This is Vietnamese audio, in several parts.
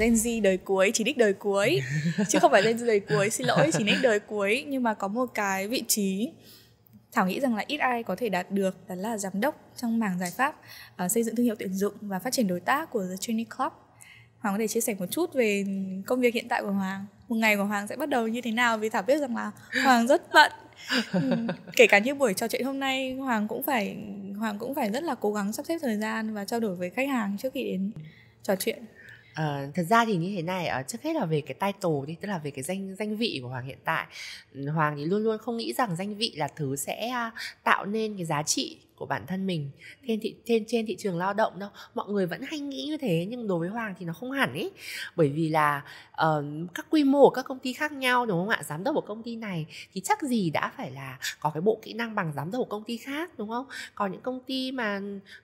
Gen Z đời cuối, chỉ đích đời cuối chứ không phải Gen Z đời cuối, xin lỗi, chỉ đích đời cuối nhưng mà có một cái vị trí Thảo nghĩ rằng là ít ai có thể đạt được đó là giám đốc trong mảng giải pháp uh, xây dựng thương hiệu tuyển dụng và phát triển đối tác của The Trinity Club. Hoàng có thể chia sẻ một chút về công việc hiện tại của Hoàng. Một ngày của Hoàng sẽ bắt đầu như thế nào vì Thảo biết rằng là Hoàng rất bận. kể cả như buổi trò chuyện hôm nay Hoàng cũng phải Hoàng cũng phải rất là cố gắng sắp xếp thời gian và trao đổi với khách hàng trước khi đến trò chuyện à, thật ra thì như thế này à, trước hết là về cái title đi tức là về cái danh danh vị của hoàng hiện tại hoàng thì luôn luôn không nghĩ rằng danh vị là thứ sẽ à, tạo nên cái giá trị của bản thân mình trên thị trên trên thị trường lao động đâu mọi người vẫn hay nghĩ như thế nhưng đối với hoàng thì nó không hẳn ấy bởi vì là uh, các quy mô của các công ty khác nhau đúng không ạ giám đốc của công ty này thì chắc gì đã phải là có cái bộ kỹ năng bằng giám đốc của công ty khác đúng không còn những công ty mà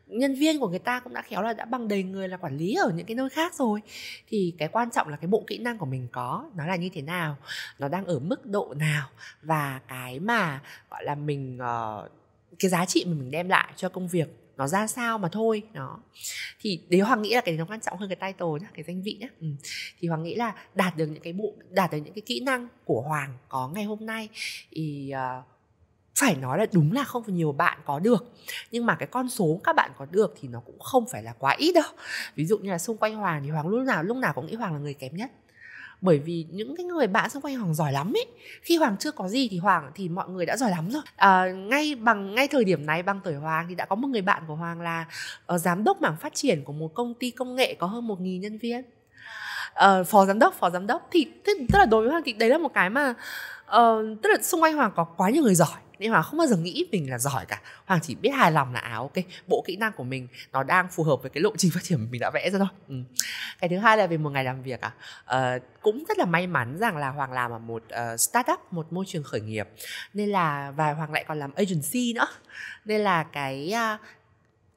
nhân viên của người ta cũng đã khéo là đã bằng đầy người là quản lý ở những cái nơi khác rồi thì cái quan trọng là cái bộ kỹ năng của mình có nó là như thế nào nó đang ở mức độ nào và cái mà gọi là mình uh, cái giá trị mà mình đem lại cho công việc nó ra sao mà thôi đó thì đấy hoàng nghĩ là cái nó quan trọng hơn cái title nhá cái danh vị nhá ừ. thì hoàng nghĩ là đạt được những cái bộ đạt được những cái kỹ năng của hoàng có ngày hôm nay thì uh, phải nói là đúng là không nhiều bạn có được nhưng mà cái con số các bạn có được thì nó cũng không phải là quá ít đâu ví dụ như là xung quanh hoàng thì hoàng lúc nào lúc nào cũng nghĩ hoàng là người kém nhất bởi vì những cái người bạn xung quanh hoàng giỏi lắm ấy khi hoàng chưa có gì thì hoàng thì mọi người đã giỏi lắm rồi à, ngay bằng ngay thời điểm này bằng tuổi hoàng thì đã có một người bạn của hoàng là uh, giám đốc mảng phát triển của một công ty công nghệ có hơn một nghìn nhân viên uh, phó giám đốc phó giám đốc thì tức là đối với hoàng thì đấy là một cái mà uh, tức là xung quanh hoàng có quá nhiều người giỏi nên hoàng không bao giờ nghĩ mình là giỏi cả hoàng chỉ biết hài lòng là áo à, ok bộ kỹ năng của mình nó đang phù hợp với cái lộ trình phát triển mình đã vẽ ra thôi ừ. cái thứ hai là về một ngày làm việc à uh, cũng rất là may mắn rằng là hoàng làm ở một uh, startup một môi trường khởi nghiệp nên là và hoàng lại còn làm agency nữa nên là cái uh,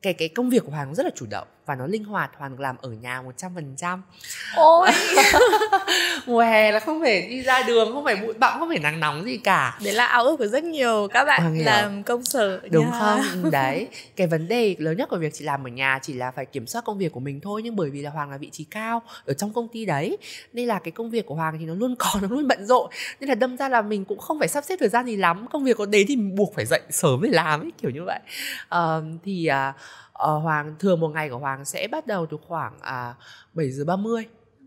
cái cái công việc của hoàng rất là chủ động và nó linh hoạt hoàn làm ở nhà 100% ôi mùa hè là không phải đi ra đường không phải bụi bặm không phải nắng nóng gì cả đấy là ao ước của rất nhiều các bạn Hoàng vâng, làm công sở đúng yeah. không ừ, đấy cái vấn đề lớn nhất của việc chị làm ở nhà chỉ là phải kiểm soát công việc của mình thôi nhưng bởi vì là Hoàng là vị trí cao ở trong công ty đấy nên là cái công việc của Hoàng thì nó luôn có nó luôn bận rộn nên là đâm ra là mình cũng không phải sắp xếp thời gian gì lắm công việc có đến thì mình buộc phải dậy sớm để làm ấy kiểu như vậy uh, thì uh, uh, Hoàng thường một ngày của Hoàng sẽ bắt đầu từ khoảng à, bảy giờ ba mươi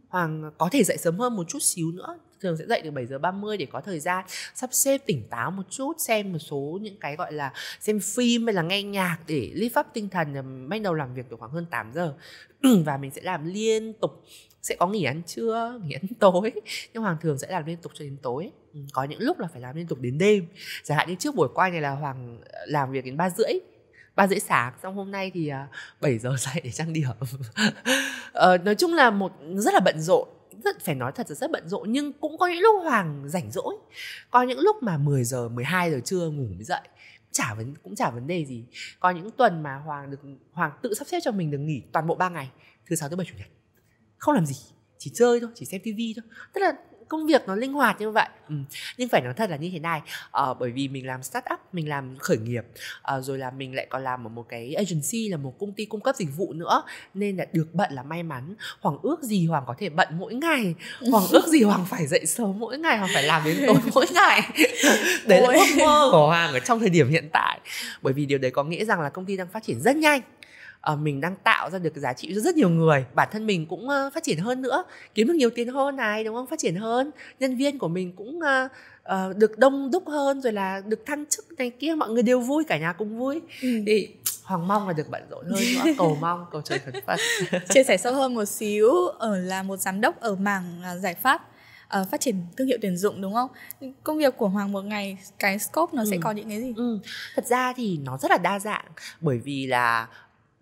Hoàng có thể dậy sớm hơn một chút xíu nữa thường sẽ dậy từ 7 giờ 30 để có thời gian sắp xếp tỉnh táo một chút xem một số những cái gọi là xem phim hay là nghe nhạc để lift up tinh thần bắt đầu làm việc từ khoảng hơn 8 giờ và mình sẽ làm liên tục sẽ có nghỉ ăn trưa nghỉ ăn tối nhưng hoàng thường sẽ làm liên tục cho đến tối ừ, có những lúc là phải làm liên tục đến đêm chẳng hạn như trước buổi quay này là hoàng ờ, làm việc đến ba rưỡi ba rưỡi sáng xong hôm nay thì 7 à, giờ dậy để trang điểm ờ, nói chung là một rất là bận rộn rất phải nói thật là rất bận rộn nhưng cũng có những lúc Hoàng rảnh rỗi có những lúc mà 10 giờ 12 giờ trưa ngủ mới dậy chả vấn cũng chả vấn đề gì có những tuần mà Hoàng được Hoàng tự sắp xếp cho mình được nghỉ toàn bộ 3 ngày thứ sáu thứ bảy chủ nhật không làm gì chỉ chơi thôi chỉ xem tivi thôi tức là công việc nó linh hoạt như vậy ừ. nhưng phải nói thật là như thế này ờ, bởi vì mình làm start up mình làm khởi nghiệp ờ, rồi là mình lại còn làm ở một cái agency là một công ty cung cấp dịch vụ nữa nên là được bận là may mắn hoàng ước gì hoàng có thể bận mỗi ngày hoàng ước gì hoàng phải dậy sớm mỗi ngày hoàng phải làm đến tối mỗi ngày đấy Ôi. là ước mơ của hoàng ở trong thời điểm hiện tại bởi vì điều đấy có nghĩa rằng là công ty đang phát triển rất nhanh uh, mình đang tạo ra được giá trị cho rất nhiều người bản thân mình cũng uh, phát triển hơn nữa kiếm được nhiều tiền hơn này đúng không phát triển hơn nhân viên của mình cũng uh, uh, được đông đúc hơn rồi là được thăng chức này kia mọi người đều vui cả nhà cũng vui ừ. thì hoàng mong là được bận rộn hơn nữa cầu mong cầu trời thần phật chia sẻ sâu hơn một xíu ở là một giám đốc ở mảng à, giải pháp uh, phát triển thương hiệu tuyển dụng đúng không công việc của hoàng một ngày cái scope nó ừ. sẽ có những cái gì ừ. thật ra thì nó rất là đa dạng bởi vì là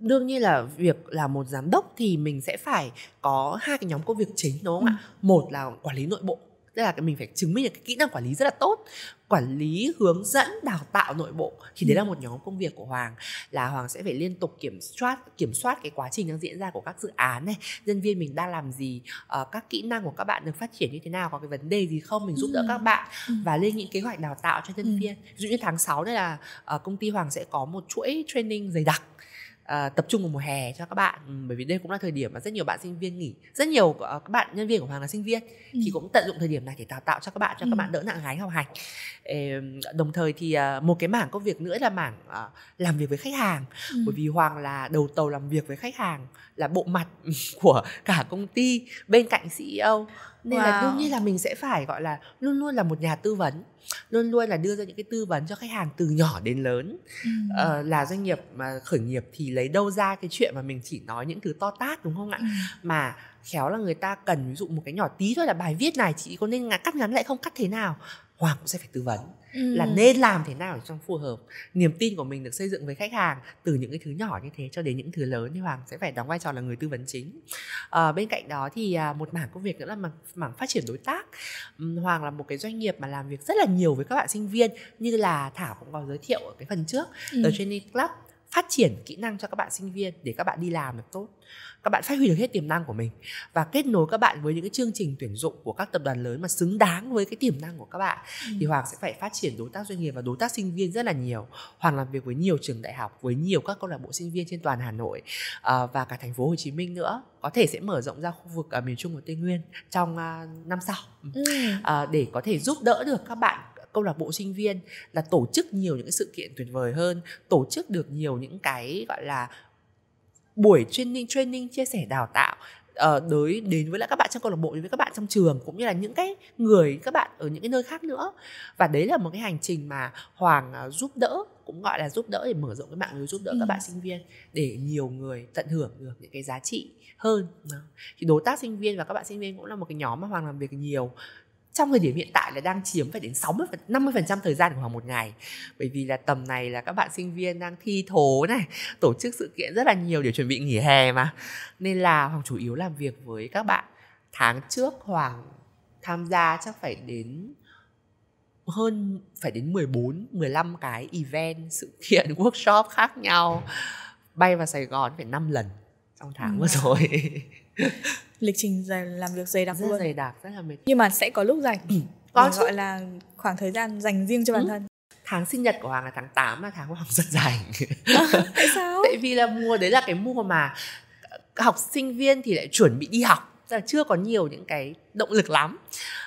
đương nhiên là việc là một giám đốc thì mình sẽ phải có hai cái nhóm công việc chính đúng không ừ. ạ một là quản lý nội bộ tức là mình phải chứng minh được cái kỹ năng quản lý rất là tốt quản lý hướng dẫn đào tạo nội bộ thì đấy ừ. là một nhóm công việc của hoàng là hoàng sẽ phải liên tục kiểm soát kiểm soát cái quá trình đang diễn ra của các dự án này nhân viên mình đang làm gì uh, các kỹ năng của các bạn được phát triển như thế nào có cái vấn đề gì không mình giúp ừ. đỡ các bạn ừ. và lên những kế hoạch đào tạo cho nhân ừ. viên ví dụ như tháng 6 đây là uh, công ty hoàng sẽ có một chuỗi training dày đặc Ờ, tập trung vào mùa hè cho các bạn ừ, bởi vì đây cũng là thời điểm mà rất nhiều bạn sinh viên nghỉ rất nhiều ờ, các bạn nhân viên của hoàng là sinh viên ừ. thì cũng tận dụng thời điểm này để đào tạo cho các bạn cho ừ. các bạn đỡ nặng gánh học hành Ê, đồng thời thì à, một cái mảng công việc nữa là mảng à, làm việc với khách hàng ừ. bởi vì hoàng là đầu tàu làm việc với khách hàng là bộ mặt của cả công ty bên cạnh ceo nên wow. là đương nhiên là mình sẽ phải gọi là luôn luôn là một nhà tư vấn luôn luôn là đưa ra những cái tư vấn cho khách hàng từ nhỏ đến lớn ừ. ờ, là doanh nghiệp mà khởi nghiệp thì lấy đâu ra cái chuyện mà mình chỉ nói những thứ to tát đúng không ạ ừ. mà khéo là người ta cần ví dụ một cái nhỏ tí thôi là bài viết này chị có nên cắt ngắn lại không cắt thế nào Hoàng cũng sẽ phải tư vấn ừ. là nên làm thế nào để cho phù hợp niềm tin của mình được xây dựng với khách hàng từ những cái thứ nhỏ như thế cho đến những thứ lớn thì Hoàng sẽ phải đóng vai trò là người tư vấn chính à, bên cạnh đó thì à, một mảng công việc nữa là mảng, mảng phát triển đối tác Hoàng là một cái doanh nghiệp mà làm việc rất là nhiều với các bạn sinh viên như là Thảo cũng có giới thiệu ở cái phần trước ừ. ở Training Club phát triển kỹ năng cho các bạn sinh viên để các bạn đi làm được tốt các bạn phát huy được hết tiềm năng của mình và kết nối các bạn với những cái chương trình tuyển dụng của các tập đoàn lớn mà xứng đáng với cái tiềm năng của các bạn ừ. thì hoàng sẽ phải phát triển đối tác doanh nghiệp và đối tác sinh viên rất là nhiều hoàng làm việc với nhiều trường đại học với nhiều các câu lạc bộ sinh viên trên toàn hà nội à, và cả thành phố hồ chí minh nữa có thể sẽ mở rộng ra khu vực ở ờ, miền trung và tây nguyên trong à, năm sau ừ. à, để có thể giúp đỡ được các bạn câu lạc bộ sinh viên là tổ chức nhiều những sự kiện tuyệt vời hơn tổ chức được nhiều những cái gọi là buổi training training chia sẻ đào tạo uh, đối đến với lại các bạn trong câu lạc bộ đến với các bạn trong trường cũng như là những cái người các bạn ở những cái nơi khác nữa và đấy là một cái hành trình mà hoàng uh, giúp đỡ cũng gọi là giúp đỡ để mở rộng cái mạng lưới giúp đỡ ừ. các bạn sinh viên để nhiều người tận hưởng được những cái giá trị hơn thì đối tác sinh viên và các bạn sinh viên cũng là một cái nhóm mà hoàng làm việc nhiều trong thời điểm hiện tại là đang chiếm phải đến 60 50% thời gian của hoàng một ngày bởi vì là tầm này là các bạn sinh viên đang thi thố này tổ chức sự kiện rất là nhiều để chuẩn bị nghỉ hè mà nên là hoàng chủ yếu làm việc với các bạn tháng trước hoàng tham gia chắc phải đến hơn phải đến 14 15 cái event sự kiện workshop khác nhau bay vào Sài Gòn phải 5 lần trong tháng ừ. vừa rồi lịch trình dài làm việc dày đặc rất luôn dày đặc rất là mệt nhưng mà sẽ có lúc rảnh có chứ. gọi là khoảng thời gian dành riêng cho ừ. bản thân tháng sinh nhật của Hoàng là tháng 8 là tháng của Hoàng rất dài. à, tại sao tại vì là mùa đấy là cái mùa mà học sinh viên thì lại chuẩn bị đi học là chưa có nhiều những cái động lực lắm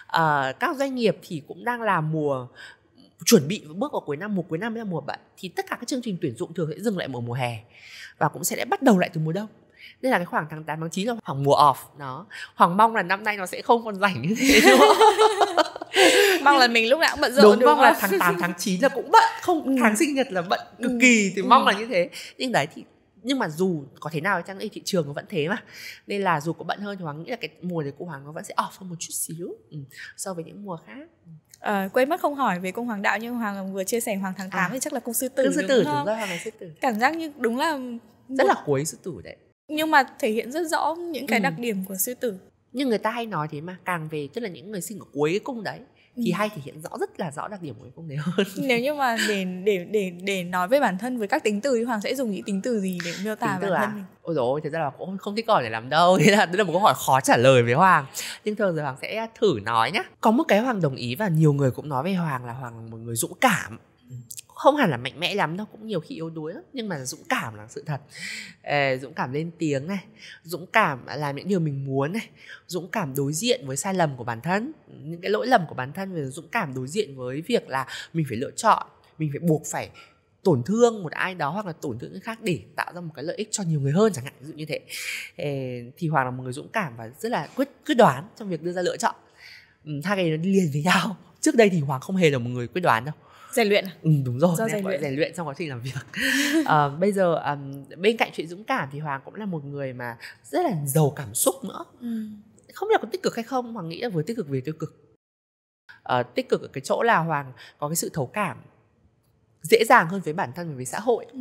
à, các doanh nghiệp thì cũng đang là mùa chuẩn bị bước vào cuối năm mùa cuối năm là mùa bận thì tất cả các chương trình tuyển dụng thường sẽ dừng lại ở mùa hè và cũng sẽ bắt đầu lại từ mùa đông nên là cái khoảng tháng 8 tháng 9 là khoảng mùa off nó, hoàng mong là năm nay nó sẽ không còn rảnh như thế đúng không? mong là mình lúc nào cũng bận rộn đúng, đúng mong không? là tháng 8 tháng 9 là cũng bận không ừ. tháng sinh nhật là bận cực ừ. kỳ thì ừ. mong là như thế nhưng đấy thì nhưng mà dù có thế nào chăng thì thị trường nó vẫn thế mà nên là dù có bận hơn thì hoàng nghĩ là cái mùa đấy của hoàng nó vẫn sẽ off hơn một chút xíu ừ, so với những mùa khác À, quên mất không hỏi về cung hoàng đạo nhưng hoàng vừa chia sẻ hoàng tháng 8 à, thì chắc là cung sư tử cung sư tử đúng, không? đúng rồi hoàng sư tử cảm giác như đúng là rất là cuối sư tử đấy nhưng mà thể hiện rất rõ những cái ừ. đặc điểm của sư tử nhưng người ta hay nói thế mà càng về tức là những người sinh ở cuối cung đấy thì ừ. hay thể hiện rõ rất là rõ đặc điểm của cung đấy hơn nếu như mà để để để để nói về bản thân với các tính từ thì hoàng sẽ dùng những tính từ gì để miêu tả tính bản à? thân mình ôi rồi thật ra là cũng không thích hỏi để làm đâu thế là đấy là một câu hỏi khó trả lời với hoàng nhưng thường giờ hoàng sẽ thử nói nhá có một cái hoàng đồng ý và nhiều người cũng nói về hoàng là hoàng là một người dũng cảm ừ không hẳn là mạnh mẽ lắm đâu cũng nhiều khi yếu đuối lắm nhưng mà dũng cảm là sự thật dũng cảm lên tiếng này dũng cảm làm những điều mình muốn này dũng cảm đối diện với sai lầm của bản thân những cái lỗi lầm của bản thân và dũng cảm đối diện với việc là mình phải lựa chọn mình phải buộc phải tổn thương một ai đó hoặc là tổn thương người khác để tạo ra một cái lợi ích cho nhiều người hơn chẳng hạn ví dụ như thế thì hoàng là một người dũng cảm và rất là quyết quyết đoán trong việc đưa ra lựa chọn hai cái nó đi liền với nhau trước đây thì hoàng không hề là một người quyết đoán đâu rèn luyện à? ừ, đúng rồi do rèn luyện. rèn luyện trong quá trình làm việc à, bây giờ um, bên cạnh chuyện dũng cảm thì hoàng cũng là một người mà rất là giàu cảm xúc nữa ừ. không biết là có tích cực hay không hoàng nghĩ là vừa tích cực vừa tiêu cực à, tích cực ở cái chỗ là hoàng có cái sự thấu cảm dễ dàng hơn với bản thân và với xã hội ừ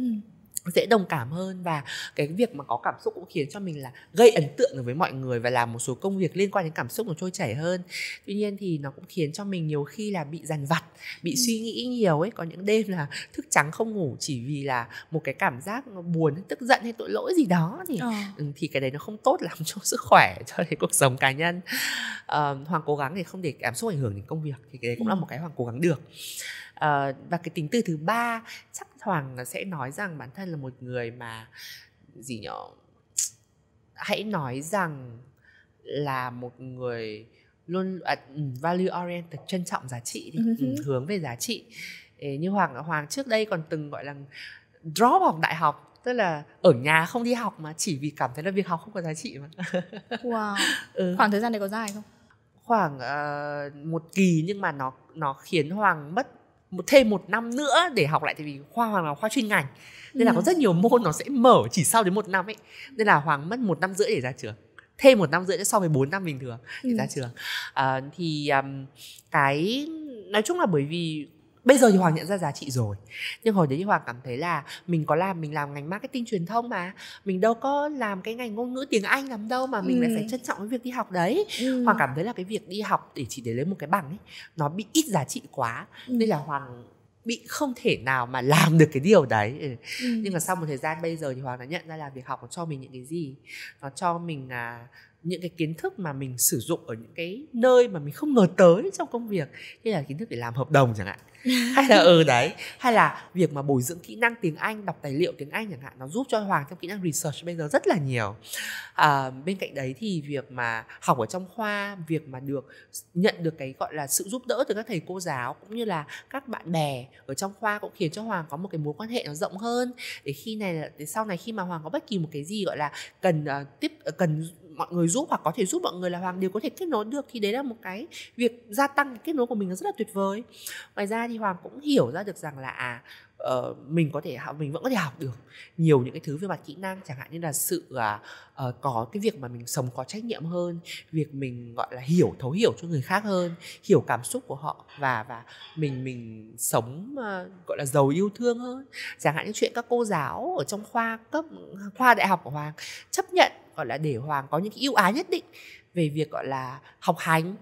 dễ đồng cảm hơn và cái việc mà có cảm xúc cũng khiến cho mình là gây ấn tượng với mọi người và làm một số công việc liên quan đến cảm xúc nó trôi chảy hơn tuy nhiên thì nó cũng khiến cho mình nhiều khi là bị dằn vặt bị ừ. suy nghĩ nhiều ấy có những đêm là thức trắng không ngủ chỉ vì là một cái cảm giác buồn tức giận hay tội lỗi gì đó thì ờ. Ừ, thì cái đấy nó không tốt lắm cho sức khỏe cho cái cuộc sống cá nhân à, hoàng cố gắng để không để cảm xúc ảnh hưởng đến công việc thì cái đấy cũng là ừ. một cái hoàng cố gắng được Ờ, và cái tính từ thứ ba chắc hoàng sẽ nói rằng bản thân là một người mà gì nhở hãy nói rằng là một người luôn à, ừ, value oriented trân trọng giá trị thì ừ uh-huh. Ừ, hướng về giá trị Ê, như hoàng hoàng trước đây còn từng gọi là drop học đại học tức là ở nhà không đi học mà chỉ vì cảm thấy là việc học không có giá trị mà wow ừ. khoảng thời gian này có dài không khoảng uh, một kỳ nhưng mà nó nó khiến hoàng mất một thêm một năm nữa để học lại tại vì khoa hoàng là khoa chuyên ngành nên là có ừ. rất nhiều môn nó sẽ mở chỉ sau đến một năm ấy nên là hoàng mất một năm rưỡi để ra trường thêm một năm rưỡi nữa so với bốn năm bình thường để ừ. ra trường à, thì um, cái nói chung là bởi vì bây giờ thì hoàng nhận ra giá trị rồi nhưng hồi đấy thì hoàng cảm thấy là mình có làm mình làm ngành marketing truyền thông mà mình đâu có làm cái ngành ngôn ngữ tiếng anh lắm đâu mà mình ừ. lại phải ừ. trân trọng cái việc đi học đấy ừ. hoàng cảm thấy là cái việc đi học để chỉ để lấy một cái bằng ấy nó bị ít giá trị quá ừ. nên là hoàng bị không thể nào mà làm được cái điều đấy ừ. ừ. nhưng mà sau một thời gian bây giờ thì hoàng đã nhận ra là việc học nó cho mình những cái gì nó cho mình à, những cái kiến thức mà mình sử dụng ở những cái nơi mà mình không ngờ tới trong công việc như là kiến thức để làm hợp đồng chẳng hạn hay là ừ đấy hay là việc mà bồi dưỡng kỹ năng tiếng anh đọc tài liệu tiếng anh chẳng hạn nó giúp cho hoàng trong kỹ năng research bây giờ rất là nhiều à, bên cạnh đấy thì việc mà học ở trong khoa việc mà được nhận được cái gọi là sự giúp đỡ từ các thầy cô giáo cũng như là các bạn bè ở trong khoa cũng khiến cho hoàng có một cái mối quan hệ nó rộng hơn để khi này để sau này khi mà hoàng có bất kỳ một cái gì gọi là cần uh, tiếp ờ, cần mọi người giúp hoặc có thể giúp mọi người là hoàng đều có thể kết nối được thì đấy là một cái việc gia tăng kết nối của mình nó rất là tuyệt vời ngoài ra thì hoàng cũng hiểu ra được rằng là à, uh, mình có thể học mình vẫn có thể học được nhiều những cái thứ về mặt kỹ năng chẳng hạn như là sự uh, uh, có cái việc mà mình sống có trách nhiệm hơn việc mình gọi là hiểu thấu hiểu cho người khác hơn hiểu cảm xúc của họ và và mình mình sống uh, gọi là giàu yêu thương hơn chẳng hạn như chuyện các cô giáo ở trong khoa cấp khoa đại học của hoàng chấp nhận gọi là để hoàng có những cái ưu ái nhất định về việc gọi là học hành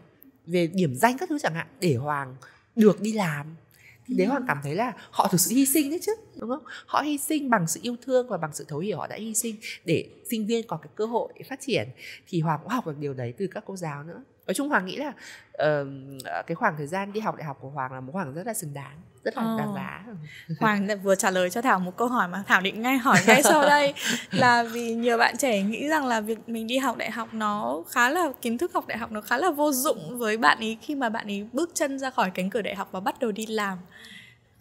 về điểm danh các thứ chẳng hạn để hoàng được đi làm thì đế hoàng ừ. cảm thấy là họ thực sự hy sinh đấy chứ đúng không họ hy sinh bằng sự yêu thương và bằng sự thấu hiểu họ đã hy sinh để sinh viên có cái cơ hội phát triển thì hoàng cũng học được điều đấy từ các cô giáo nữa nói chung hoàng nghĩ là uh, cái khoảng thời gian đi học đại học của hoàng là một khoảng rất là xứng đáng rất là ờ. đáng giá ừ. hoàng vừa trả lời cho thảo một câu hỏi mà thảo định ngay hỏi ngay sau đây là vì nhiều bạn trẻ nghĩ rằng là việc mình đi học đại học nó khá là kiến thức học đại học nó khá là vô dụng với bạn ý khi mà bạn ý bước chân ra khỏi cánh cửa đại học và bắt đầu đi làm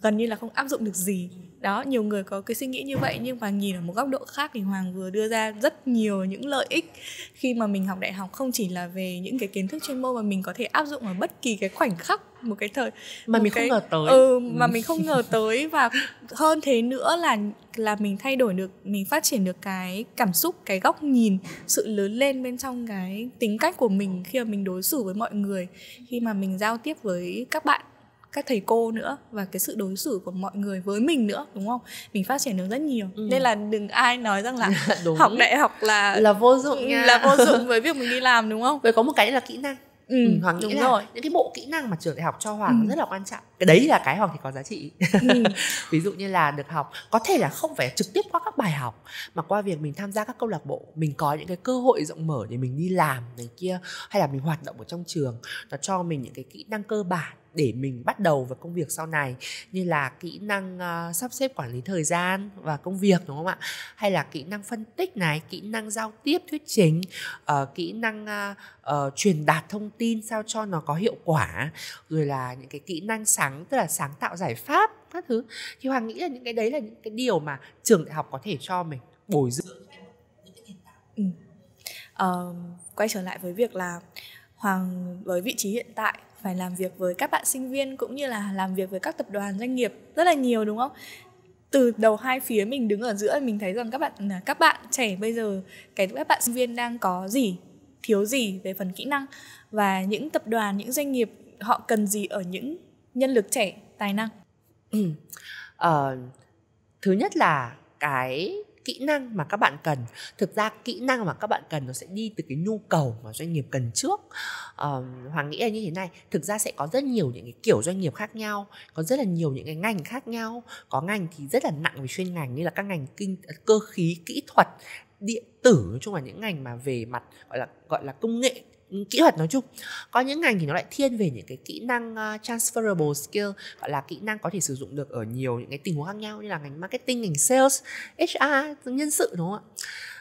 gần như là không áp dụng được gì đó nhiều người có cái suy nghĩ như vậy nhưng mà nhìn ở một góc độ khác thì hoàng vừa đưa ra rất nhiều những lợi ích khi mà mình học đại học không chỉ là về những cái kiến thức chuyên môn mà mình có thể áp dụng ở bất kỳ cái khoảnh khắc một cái thời mà mình cái, không ngờ tới ừ, ừ, mà mình không ngờ tới và hơn thế nữa là là mình thay đổi được mình phát triển được cái cảm xúc cái góc nhìn sự lớn lên bên trong cái tính cách của mình khi mà mình đối xử với mọi người khi mà mình giao tiếp với các bạn các thầy cô nữa và cái sự đối xử của mọi người với mình nữa đúng không mình phát triển được rất nhiều ừ. nên là đừng ai nói rằng là học đại học là là vô dụng ừ, nha. là vô dụng với việc mình đi làm đúng không với có một cái là kỹ năng Ừ, ừ hoàng nghĩ đúng là rồi những cái bộ kỹ năng mà trường đại học cho hoàng ừ. rất là quan trọng cái đấy là cái hoàng thì có giá trị ừ. ví dụ như là được học có thể là không phải trực tiếp qua các bài học mà qua việc mình tham gia các câu lạc bộ mình có những cái cơ hội rộng mở để mình đi làm này kia hay là mình hoạt động ở trong trường nó cho mình những cái kỹ năng cơ bản để mình bắt đầu vào công việc sau này như là kỹ năng uh, sắp xếp quản lý thời gian và công việc đúng không ạ hay là kỹ năng phân tích này kỹ năng giao tiếp thuyết trình uh, kỹ năng uh, uh, truyền đạt thông tin sao cho nó có hiệu quả rồi là những cái kỹ năng sáng tức là sáng tạo giải pháp các thứ thì hoàng nghĩ là những cái đấy là những cái điều mà trường đại học có thể cho mình bồi dưỡng uh, quay trở lại với việc là hoàng với vị trí hiện tại phải làm việc với các bạn sinh viên cũng như là làm việc với các tập đoàn doanh nghiệp rất là nhiều đúng không từ đầu hai phía mình đứng ở giữa mình thấy rằng các bạn các bạn trẻ bây giờ cái các bạn sinh viên đang có gì thiếu gì về phần kỹ năng và những tập đoàn những doanh nghiệp họ cần gì ở những nhân lực trẻ tài năng ừ. ờ, thứ nhất là cái kỹ năng mà các bạn cần thực ra kỹ năng mà các bạn cần nó sẽ đi từ cái nhu cầu mà doanh nghiệp cần trước à, hoàng nghĩ là như thế này thực ra sẽ có rất nhiều những cái kiểu doanh nghiệp khác nhau có rất là nhiều những cái ngành khác nhau có ngành thì rất là nặng về chuyên ngành như là các ngành kinh cơ khí kỹ thuật điện tử nói chung là những ngành mà về mặt gọi là gọi là công nghệ kỹ thuật nói chung có những ngành thì nó lại thiên về những cái kỹ năng ờ, transferable skill gọi là kỹ năng có thể sử dụng được ở nhiều những cái tình huống khác nhau như là ngành marketing ngành sales hr nhân sự đúng không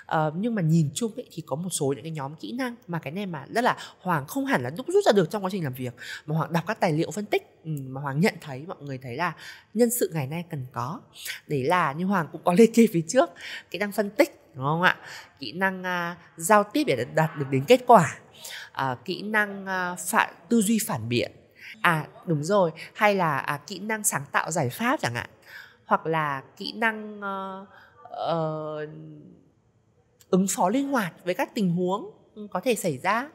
ạ uh, nhưng mà nhìn chung ấy, thì có một số những cái nhóm kỹ năng mà cái này mà rất là hoàng không hẳn là đúc rút ra được trong quá trình làm việc mà hoàng đọc các tài liệu phân tích ừ, mà hoàng nhận thấy mọi người thấy là nhân sự ngày nay cần có đấy là như hoàng cũng có liệt kê phía trước kỹ năng phân tích đúng không ạ kỹ năng uh, giao tiếp để đạt được đến kết quả à, kỹ năng à, phản, tư duy phản biện à đúng rồi hay là à, kỹ năng sáng tạo giải pháp chẳng hạn hoặc là kỹ năng uh, uh, ứng phó linh hoạt với các tình huống có thể xảy ra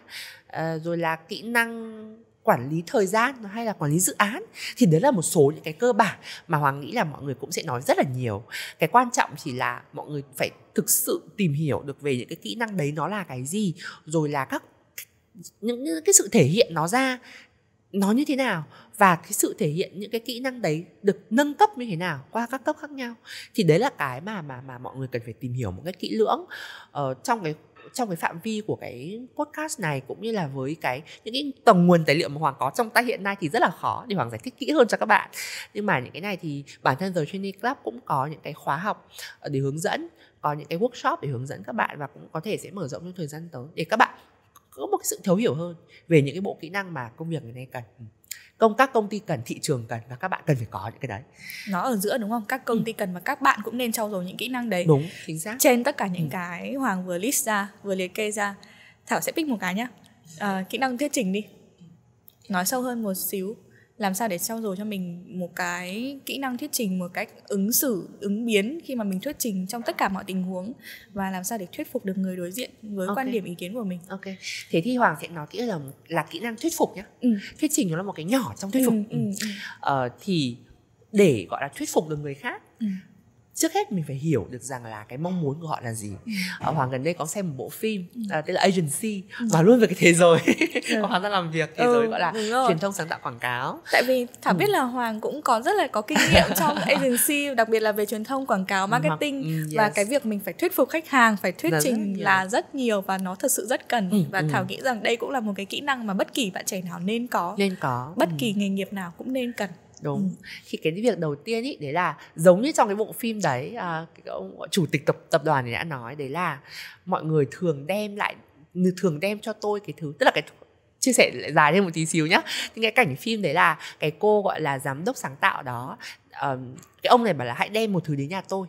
uh, rồi là kỹ năng quản lý thời gian hay là quản lý dự án thì đấy là một số những cái cơ bản mà hoàng nghĩ là mọi người cũng sẽ nói rất là nhiều cái quan trọng chỉ là mọi người phải thực sự tìm hiểu được về những cái kỹ năng đấy nó là cái gì rồi là các những cái sự thể hiện nó ra nó như thế nào và cái sự thể hiện những cái kỹ năng đấy được nâng cấp như thế nào qua các cấp khác nhau thì đấy là cái mà mà mà mọi người cần phải tìm hiểu một cách kỹ lưỡng ờ, trong cái trong cái phạm vi của cái podcast này cũng như là với cái những cái tổng nguồn tài liệu mà Hoàng có trong tay hiện nay thì rất là khó để Hoàng giải thích kỹ hơn cho các bạn. Nhưng mà những cái này thì bản thân The Training Club cũng có những cái khóa học ờ, để hướng dẫn, có những cái workshop để hướng dẫn các bạn và cũng có thể sẽ mở rộng trong thời gian tới để các bạn có một sự thấu hiểu hơn về những cái bộ kỹ năng mà công việc ngày nay cần ừ. công các công ty cần thị trường cần và các bạn cần phải có những cái đấy nó ở giữa đúng không các công ừ. ty ừ. cần và các bạn cũng nên trau dồi những kỹ năng đấy đúng chính xác trên tất cả những ừ. cái hoàng vừa list ra vừa liệt kê ra thảo sẽ pick một cái nhá à, kỹ năng thuyết trình đi nói sâu hơn một xíu làm sao để trau dồi cho mình một cái kỹ năng thuyết trình một cách ứng xử ứng biến khi mà mình thuyết trình trong tất cả mọi tình huống và làm sao để thuyết phục được người đối diện với okay. quan điểm ý kiến của mình ok thế thì hoàng sẽ nói kỹ là là kỹ năng thuyết phục nhé ừ. thuyết trình nó là một cái nhỏ trong thuyết ừ, phục ừ, ừ. ừ. Ờ, thì để gọi là thuyết phục được người khác ừ trước hết mình phải hiểu được rằng là cái mong muốn của họ là gì à, hoàng gần đây có xem một bộ phim ừ. à, tên là agency ừ. và luôn về cái thế giới ừ. hoàng đang làm việc thế ừ, gọi là truyền thông sáng tạo quảng cáo tại vì thảo ừ. biết là hoàng cũng có rất là có kinh nghiệm trong agency đặc biệt là về truyền thông quảng cáo marketing Mặc, yes. và cái việc mình phải thuyết phục khách hàng phải thuyết là trình rất là rất nhiều và nó thật sự rất cần ừ, và ừ. thảo nghĩ rằng đây cũng là một cái kỹ năng mà bất kỳ bạn trẻ nào nên có nên có bất ừ. kỳ nghề nghiệp nào cũng nên cần đúng ừ. thì cái việc đầu tiên ý đấy là giống như trong cái bộ phim đấy à, cái ông chủ tịch tập tập đoàn này đã nói đấy là mọi người thường đem lại thường đem cho tôi cái thứ tức là cái chia sẻ lại dài thêm một tí xíu nhá nhưng cái cảnh phim đấy là cái cô gọi là giám đốc sáng tạo đó um, cái ông này bảo là hãy đem một thứ đến nhà tôi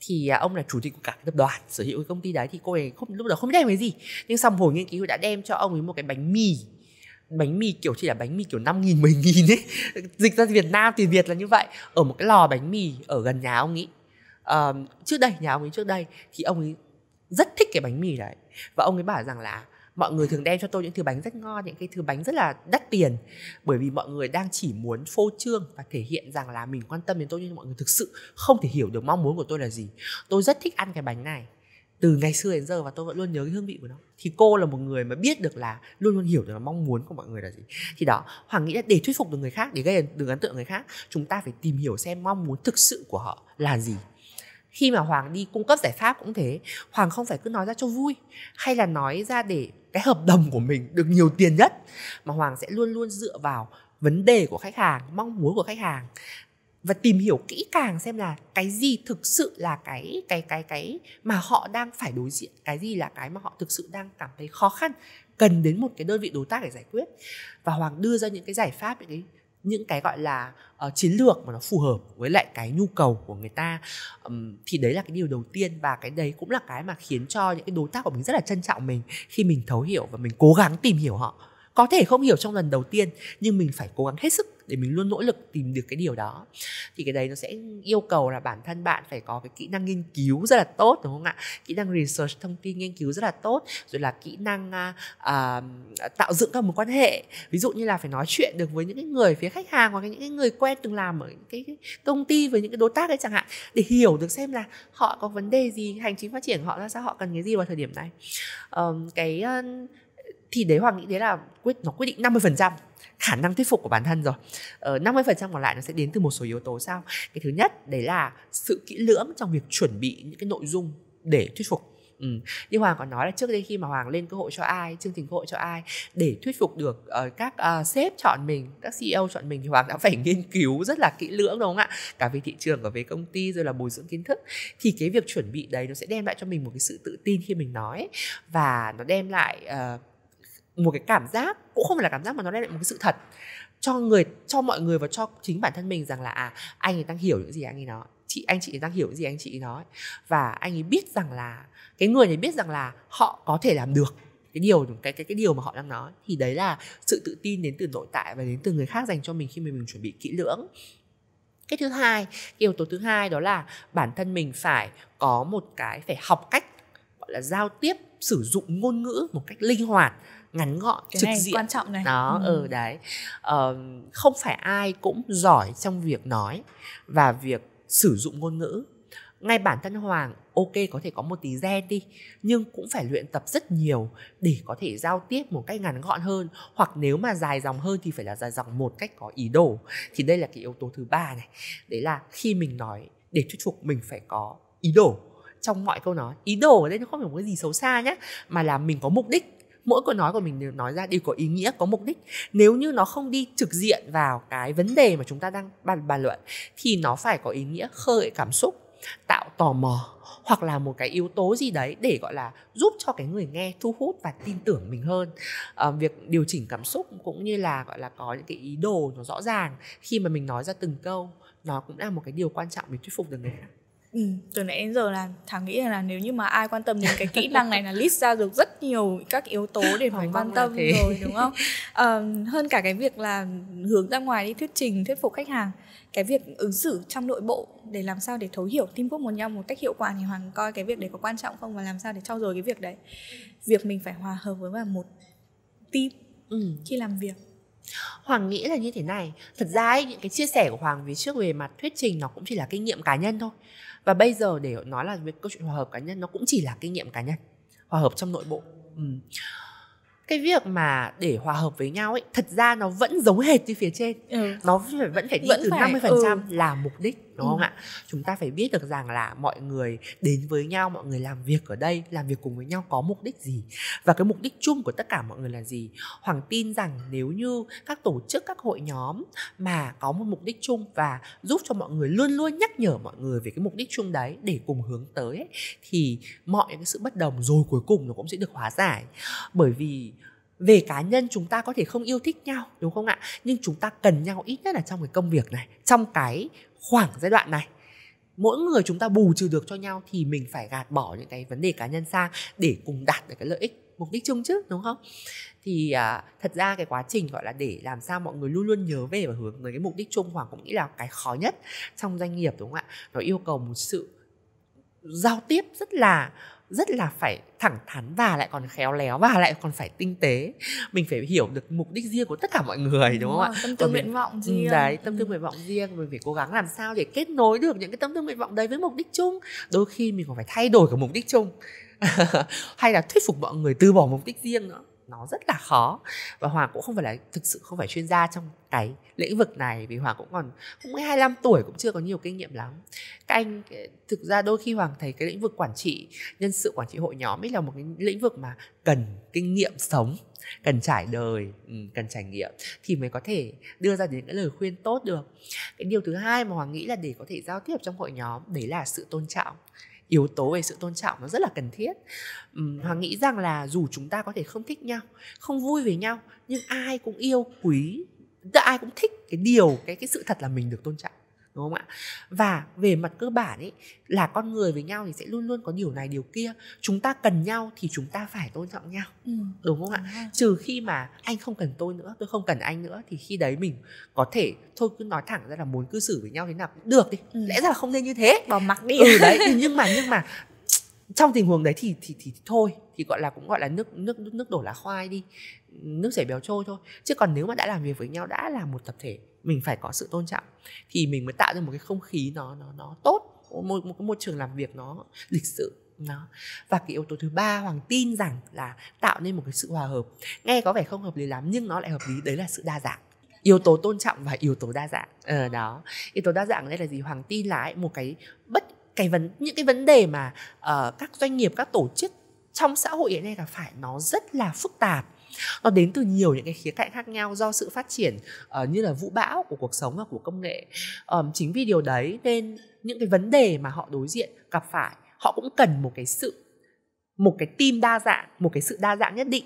thì à, ông là chủ tịch của cả cái tập đoàn sở hữu cái công ty đấy thì cô ấy không, lúc đó không đem cái gì nhưng xong hồi nghiên cứu đã đem cho ông ấy một cái bánh mì bánh mì kiểu chỉ là bánh mì kiểu 5 nghìn 10 nghìn ấy dịch ra Việt Nam thì Việt là như vậy ở một cái lò bánh mì ở gần nhà ông ấy um, trước đây nhà ông ấy trước đây thì ông ấy rất thích cái bánh mì đấy và ông ấy bảo rằng là mọi người thường đem cho tôi những thứ bánh rất ngon những cái thứ bánh rất là đắt tiền bởi vì mọi người đang chỉ muốn phô trương và thể hiện rằng là mình quan tâm đến tôi nhưng mọi người thực sự không thể hiểu được mong muốn của tôi là gì tôi rất thích ăn cái bánh này từ ngày xưa đến giờ và tôi vẫn luôn nhớ cái hương vị của nó thì cô là một người mà biết được là luôn luôn hiểu được là mong muốn của mọi người là gì thì đó hoàng nghĩ là để thuyết phục được người khác để gây được ấn tượng người khác chúng ta phải tìm hiểu xem mong muốn thực sự của họ là gì khi mà hoàng đi cung cấp giải pháp cũng thế hoàng không phải cứ nói ra cho vui hay là nói ra để cái hợp đồng của mình được nhiều tiền nhất mà hoàng sẽ luôn luôn dựa vào vấn đề của khách hàng mong muốn của khách hàng và tìm hiểu kỹ càng xem là cái gì thực sự là cái cái cái cái mà họ đang phải đối diện cái gì là cái mà họ thực sự đang cảm thấy khó khăn cần đến một cái đơn vị đối tác để giải quyết và hoàng đưa ra những cái giải pháp những cái những cái gọi là uh, chiến lược mà nó phù hợp với lại cái nhu cầu của người ta um, thì đấy là cái điều đầu tiên và cái đấy cũng là cái mà khiến cho những cái đối tác của mình rất là trân trọng mình khi mình thấu hiểu và mình cố gắng tìm hiểu họ có thể không hiểu trong lần đầu tiên nhưng mình phải cố gắng hết sức để mình luôn nỗ lực tìm được cái điều đó thì cái đấy nó sẽ yêu cầu là bản thân bạn phải có cái kỹ năng nghiên cứu rất là tốt đúng không ạ kỹ năng research thông tin nghiên cứu rất là tốt rồi là kỹ năng uh, tạo dựng các mối quan hệ ví dụ như là phải nói chuyện được với những cái người phía khách hàng hoặc là những cái người quen từng làm ở những cái công ty với những cái đối tác ấy chẳng hạn để hiểu được xem là họ có vấn đề gì hành chính phát triển họ ra sao họ cần cái gì vào thời điểm này uh, cái uh, thì đấy hoàng nghĩ đấy là quyết nó quyết định 50% khả năng thuyết phục của bản thân rồi ờ, 50% còn lại nó sẽ đến từ một số yếu tố sau cái thứ nhất đấy là sự kỹ lưỡng trong việc chuẩn bị những cái nội dung để thuyết phục Ừ. Nhưng Hoàng còn nói là trước đây khi mà Hoàng lên cơ hội cho ai, chương trình cơ hội cho ai để thuyết phục được uh, các uh, sếp chọn mình, các CEO chọn mình thì Hoàng đã phải nghiên cứu rất là kỹ lưỡng đúng không ạ? Cả về thị trường, cả về công ty rồi là bồi dưỡng kiến thức. Thì cái việc chuẩn bị đấy nó sẽ đem lại cho mình một cái sự tự tin khi mình nói và nó đem lại uh, một cái cảm giác cũng không phải là cảm giác mà nó đem lại một cái sự thật cho người cho mọi người và cho chính bản thân mình rằng là à anh ấy đang hiểu những gì anh ấy nói chị anh chị đang hiểu những gì anh chị nói và anh ấy biết rằng là cái người này biết rằng là họ có thể làm được cái điều cái cái cái điều mà họ đang nói thì đấy là sự tự tin đến từ nội tại và đến từ người khác dành cho mình khi mà mình chuẩn bị kỹ lưỡng cái thứ hai cái yếu tố thứ hai đó là bản thân mình phải có một cái phải học cách gọi là giao tiếp sử dụng ngôn ngữ một cách linh hoạt ngắn gọn cái trực này diện quan trọng này đó ừ. ừ đấy ờ, không phải ai cũng giỏi trong việc nói và việc sử dụng ngôn ngữ ngay bản thân hoàng ok có thể có một tí gen đi nhưng cũng phải luyện tập rất nhiều để có thể giao tiếp một cách ngắn gọn hơn hoặc nếu mà dài dòng hơn thì phải là dài dòng một cách có ý đồ thì đây là cái yếu tố thứ ba này đấy là khi mình nói để thuyết phục mình phải có ý đồ trong mọi câu nói ý đồ ở đây nó không phải một cái gì xấu xa nhé mà là mình có mục đích mỗi câu nói của mình đều nói ra đều có ý nghĩa có mục đích nếu như nó không đi trực diện vào cái vấn đề mà chúng ta đang bàn bàn luận thì nó phải có ý nghĩa khơi cảm xúc tạo tò mò hoặc là một cái yếu tố gì đấy để gọi là giúp cho cái người nghe thu hút và tin tưởng mình hơn à, việc điều chỉnh cảm xúc cũng như là gọi là có những cái ý đồ nó rõ ràng khi mà mình nói ra từng câu nó cũng là một cái điều quan trọng để thuyết phục được người khác Ừ, từ nãy đến giờ là thằng nghĩ là nếu như mà ai quan tâm đến cái kỹ năng này là list ra được rất nhiều các yếu tố để phải quan tâm rồi đúng không? à, hơn cả cái việc là hướng ra ngoài đi thuyết trình, thuyết phục khách hàng cái việc ứng xử trong nội bộ để làm sao để thấu hiểu team teamwork một nhau một cách hiệu quả thì Hoàng coi cái việc đấy có quan trọng không và làm sao để trau dồi cái việc đấy. Việc mình phải hòa hợp với một team ừ. khi làm việc. Hoàng nghĩ là như thế này Thật ra ấy, những cái chia sẻ của Hoàng về trước về mặt thuyết trình Nó cũng chỉ là kinh nghiệm cá nhân thôi và bây giờ để nói là về câu chuyện hòa hợp cá nhân nó cũng chỉ là kinh nghiệm cá nhân hòa hợp trong nội bộ ừ. cái việc mà để hòa hợp với nhau ấy thật ra nó vẫn giống hệt như phía trên ừ. nó vẫn phải đi vẫn từ năm mươi phần trăm ừ. là mục đích đúng ừ. không ạ chúng ta phải biết được rằng là mọi người đến với nhau mọi người làm việc ở đây làm việc cùng với nhau có mục đích gì và cái mục đích chung của tất cả mọi người là gì hoàng tin rằng nếu như các tổ chức các hội nhóm mà có một mục đích chung và giúp cho mọi người luôn luôn nhắc nhở mọi người về cái mục đích chung đấy để cùng hướng tới ấy, thì mọi cái sự bất đồng rồi cuối cùng nó cũng sẽ được hóa giải bởi vì về cá nhân chúng ta có thể không yêu thích nhau đúng không ạ nhưng chúng ta cần nhau ít nhất là trong cái công việc này trong cái khoảng giai đoạn này mỗi người chúng ta bù trừ được cho nhau thì mình phải gạt bỏ những cái vấn đề cá nhân sang để cùng đạt được cái lợi ích mục đích chung chứ đúng không thì à, thật ra cái quá trình gọi là để làm sao mọi người luôn luôn nhớ về và hướng tới cái mục đích chung hoàng cũng nghĩ là cái khó nhất trong doanh nghiệp đúng không ạ nó yêu cầu một sự giao tiếp rất là rất là phải thẳng thắn và lại còn khéo léo và lại còn phải tinh tế mình phải hiểu được mục đích riêng của tất cả mọi người đúng, đúng không ạ tâm tư nguyện vọng ừ, riêng đấy tâm ừ. tư ừ. nguyện vọng riêng mình phải cố gắng làm sao để kết nối được những cái tâm tư nguyện vọng đấy với mục đích chung đôi khi mình còn phải thay đổi cả mục đích chung hay là thuyết phục mọi người từ bỏ mục đích riêng nữa nó rất là khó và hoàng cũng không phải là thực sự không phải chuyên gia trong cái lĩnh vực này vì hoàng cũng còn cũng 25 tuổi cũng chưa có nhiều kinh nghiệm lắm các anh thực ra đôi khi Hoàng thấy cái lĩnh vực quản trị nhân sự quản trị hội nhóm ấy là một cái lĩnh vực mà cần kinh nghiệm sống cần trải đời cần trải nghiệm thì mới có thể đưa ra những cái lời khuyên tốt được cái điều thứ hai mà Hoàng nghĩ là để có thể giao tiếp trong hội nhóm đấy là sự tôn trọng yếu tố về sự tôn trọng nó rất là cần thiết uhm, hoàng nghĩ rằng là dù chúng ta có thể không thích nhau không vui với nhau nhưng ai cũng yêu quý ai cũng thích cái điều cái cái sự thật là mình được tôn trọng đúng không ạ và về mặt cơ bản ấy là con người với nhau thì sẽ luôn luôn có điều này điều kia chúng ta cần nhau thì chúng ta phải tôn trọng nhau ừ. đúng không ạ à. trừ khi mà anh không cần tôi nữa tôi không cần anh nữa thì khi đấy mình có thể thôi cứ nói thẳng ra là muốn cư xử với nhau thế nào cũng được đi ừ. lẽ ra là không nên như thế bỏ mặc đi ừ đấy nhưng mà nhưng mà trong tình huống đấy thì thì thì, thì thôi thì gọi là cũng gọi là nước nước nước, đổ lá khoai đi nước chảy béo trôi thôi chứ còn nếu mà đã làm việc với nhau đã là một tập thể mình phải có sự tôn trọng thì mình mới tạo ra một cái không khí nó nó nó tốt một một cái môi trường làm việc nó lịch sự nó và cái yếu tố thứ ba hoàng tin rằng là tạo nên một cái sự hòa hợp nghe có vẻ không hợp lý lắm nhưng nó lại hợp lý đấy là sự đa dạng yếu tố tôn trọng và yếu tố đa dạng ờ, đó yếu tố đa dạng đây là gì hoàng tin là ấy, một cái bất cái vấn những cái vấn đề mà uh, các doanh nghiệp các tổ chức trong xã hội hiện nay là phải nó rất là phức tạp nó đến từ nhiều những cái khía cạnh khác nhau do sự phát triển uh, như là vũ bão của cuộc sống và của công nghệ um, chính vì điều đấy nên những cái vấn đề mà họ đối diện gặp phải họ cũng cần một cái sự một cái team đa dạng một cái sự đa dạng nhất định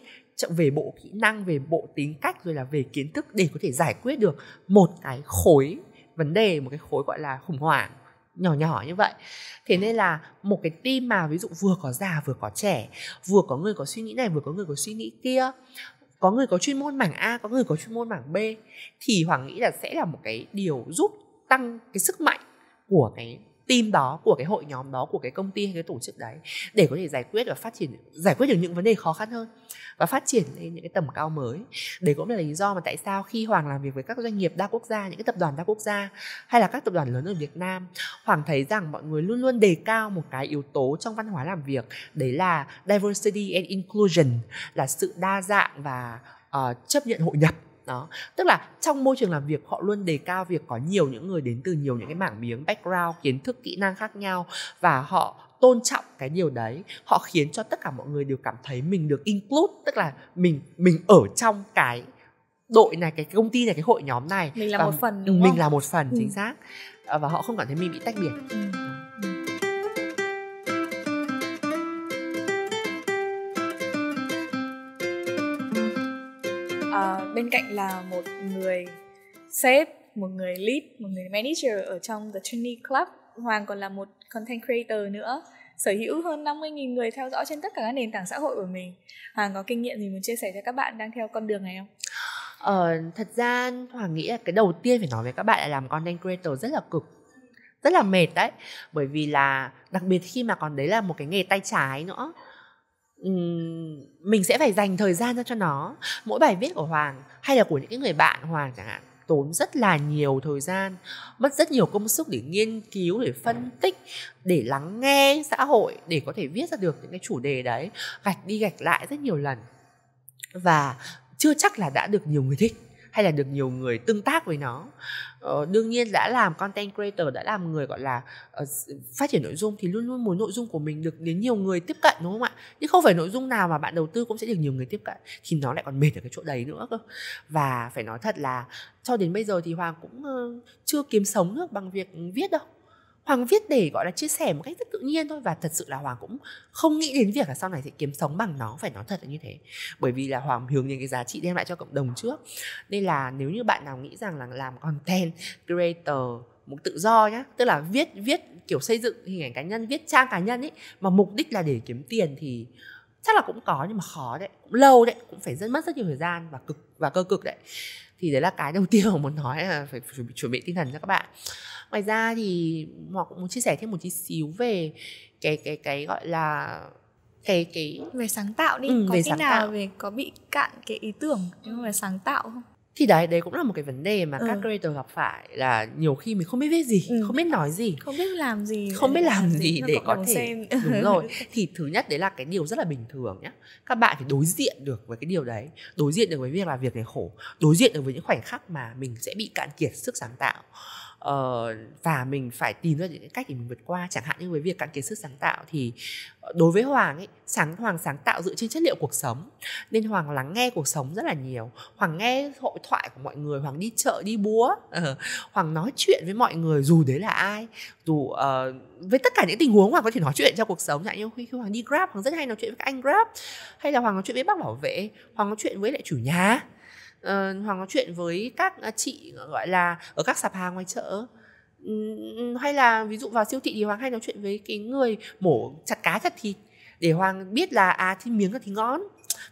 về bộ kỹ năng về bộ tính cách rồi là về kiến thức để có thể giải quyết được một cái khối vấn đề một cái khối gọi là khủng hoảng nhỏ nhỏ như vậy thế nên là một cái team mà ví dụ vừa có già vừa có trẻ vừa có người có suy nghĩ này vừa có người có suy nghĩ kia có người có chuyên môn mảng A có người có chuyên môn mảng B thì Hoàng nghĩ là sẽ là một cái điều giúp tăng cái sức mạnh của cái team đó của cái hội nhóm đó của cái công ty hay cái tổ chức đấy để có thể giải quyết và phát triển giải quyết được những vấn đề khó khăn hơn và phát triển lên những cái tầm cao mới đấy cũng là lý do mà tại sao khi hoàng làm việc với các doanh nghiệp đa quốc gia những cái tập đoàn đa quốc gia hay là các tập đoàn lớn ở việt nam hoàng thấy rằng mọi người luôn luôn đề cao một cái yếu tố trong văn hóa làm việc đấy là diversity and inclusion là sự đa dạng và uh, chấp nhận hội nhập đó tức là trong môi trường làm việc họ luôn đề cao việc có nhiều những người đến từ nhiều những cái mảng miếng background kiến thức kỹ năng khác nhau và họ tôn trọng cái điều đấy họ khiến cho tất cả mọi người đều cảm thấy mình được include tức là mình mình ở trong cái đội này cái công ty này cái hội nhóm này mình là một phần đúng không mình là một phần ừ. chính xác và họ không cảm thấy mình bị tách biệt ừ. ừ. bên cạnh là một người sếp một người lead một người manager ở trong the trainee club hoàng còn là một content creator nữa sở hữu hơn 50.000 người theo dõi trên tất cả các nền tảng xã hội của mình hoàng có kinh nghiệm gì muốn chia sẻ cho các bạn đang theo con đường này không Ờ, thật ra Hoàng nghĩ là cái đầu tiên phải nói với các bạn là làm content creator rất là cực rất là mệt đấy bởi vì là đặc biệt khi mà còn đấy là một cái nghề tay trái nữa mình sẽ phải dành thời gian ra cho nó mỗi bài viết của hoàng hay là của những cái người bạn hoàng chẳng hạn tốn rất là nhiều thời gian mất rất nhiều công sức để nghiên cứu để phân tích để lắng nghe xã hội để có thể viết ra được những cái chủ đề đấy gạch đi gạch lại rất nhiều lần và chưa chắc là đã được nhiều người thích hay là được nhiều người tương tác với nó ờ, đương nhiên đã làm content creator đã làm người gọi là uh, phát triển nội dung thì luôn luôn muốn nội dung của mình được đến nhiều người tiếp cận đúng không ạ nhưng không phải nội dung nào mà bạn đầu tư cũng sẽ được nhiều người tiếp cận thì nó lại còn mệt ở cái chỗ đấy nữa cơ và phải nói thật là cho đến bây giờ thì hoàng cũng uh, chưa kiếm sống được bằng việc viết đâu Hoàng viết để gọi là chia sẻ một cách rất tự nhiên thôi và thật sự là Hoàng cũng không nghĩ đến việc là sau này sẽ kiếm sống bằng nó phải nói thật là như thế bởi vì là Hoàng hướng đến cái giá trị đem lại cho cộng đồng trước nên là nếu như bạn nào nghĩ rằng là làm content creator một tự do nhá tức là viết viết kiểu xây dựng hình ảnh cá nhân viết trang cá nhân ấy mà mục đích là để kiếm tiền thì chắc là cũng có nhưng mà khó đấy cũng lâu đấy cũng phải rất mất rất nhiều thời gian và cực và cơ cực đấy thì đấy là cái đầu tiên mà muốn nói là phải chuẩn bị, chuẩn bị tinh thần cho các bạn ngoài ra thì họ cũng muốn chia sẻ thêm một chút xíu về cái cái cái gọi là cái cái về sáng tạo đi ừ, có về khi sáng nào tạo. về có bị cạn cái ý tưởng nhưng mà sáng tạo không thì đấy đấy cũng là một cái vấn đề mà ừ. các creator gặp phải là nhiều khi mình không biết viết gì ừ. không biết nói gì không biết làm gì không biết làm, gì, để có thể xem. đúng rồi thì thứ nhất đấy là cái điều rất là bình thường nhé các bạn phải đối diện được với cái điều đấy đối diện được với việc là việc này khổ đối diện được với những khoảnh khắc mà mình sẽ bị cạn kiệt sức sáng tạo uh, và mình phải tìm ra những cách để mình vượt qua chẳng hạn như với việc cạn kiệt sức sáng tạo thì ờ, đối với hoàng ấy sáng hoàng sáng tạo dựa trên chất liệu cuộc sống nên hoàng lắng nghe cuộc sống rất là nhiều hoàng nghe hội thoại của mọi người hoàng đi chợ đi búa uh, hoàng nói chuyện với mọi người dù đấy là ai dù uh, với tất cả những tình huống hoàng có thể nói chuyện trong cuộc sống chẳng như khi, khi hoàng đi grab hoàng rất hay nói chuyện với các anh grab hay là hoàng nói chuyện với bác bảo vệ hoàng nói chuyện với lại chủ nhà uh, hoặc nói chuyện với các à, chị ờ, gọi là ở các sạp hàng ngoài chợ hay là ví dụ vào siêu thị thì hoàng hay nói chuyện với cái người mổ chặt cá chặt thịt để hoàng biết là à thì miếng là thì ngon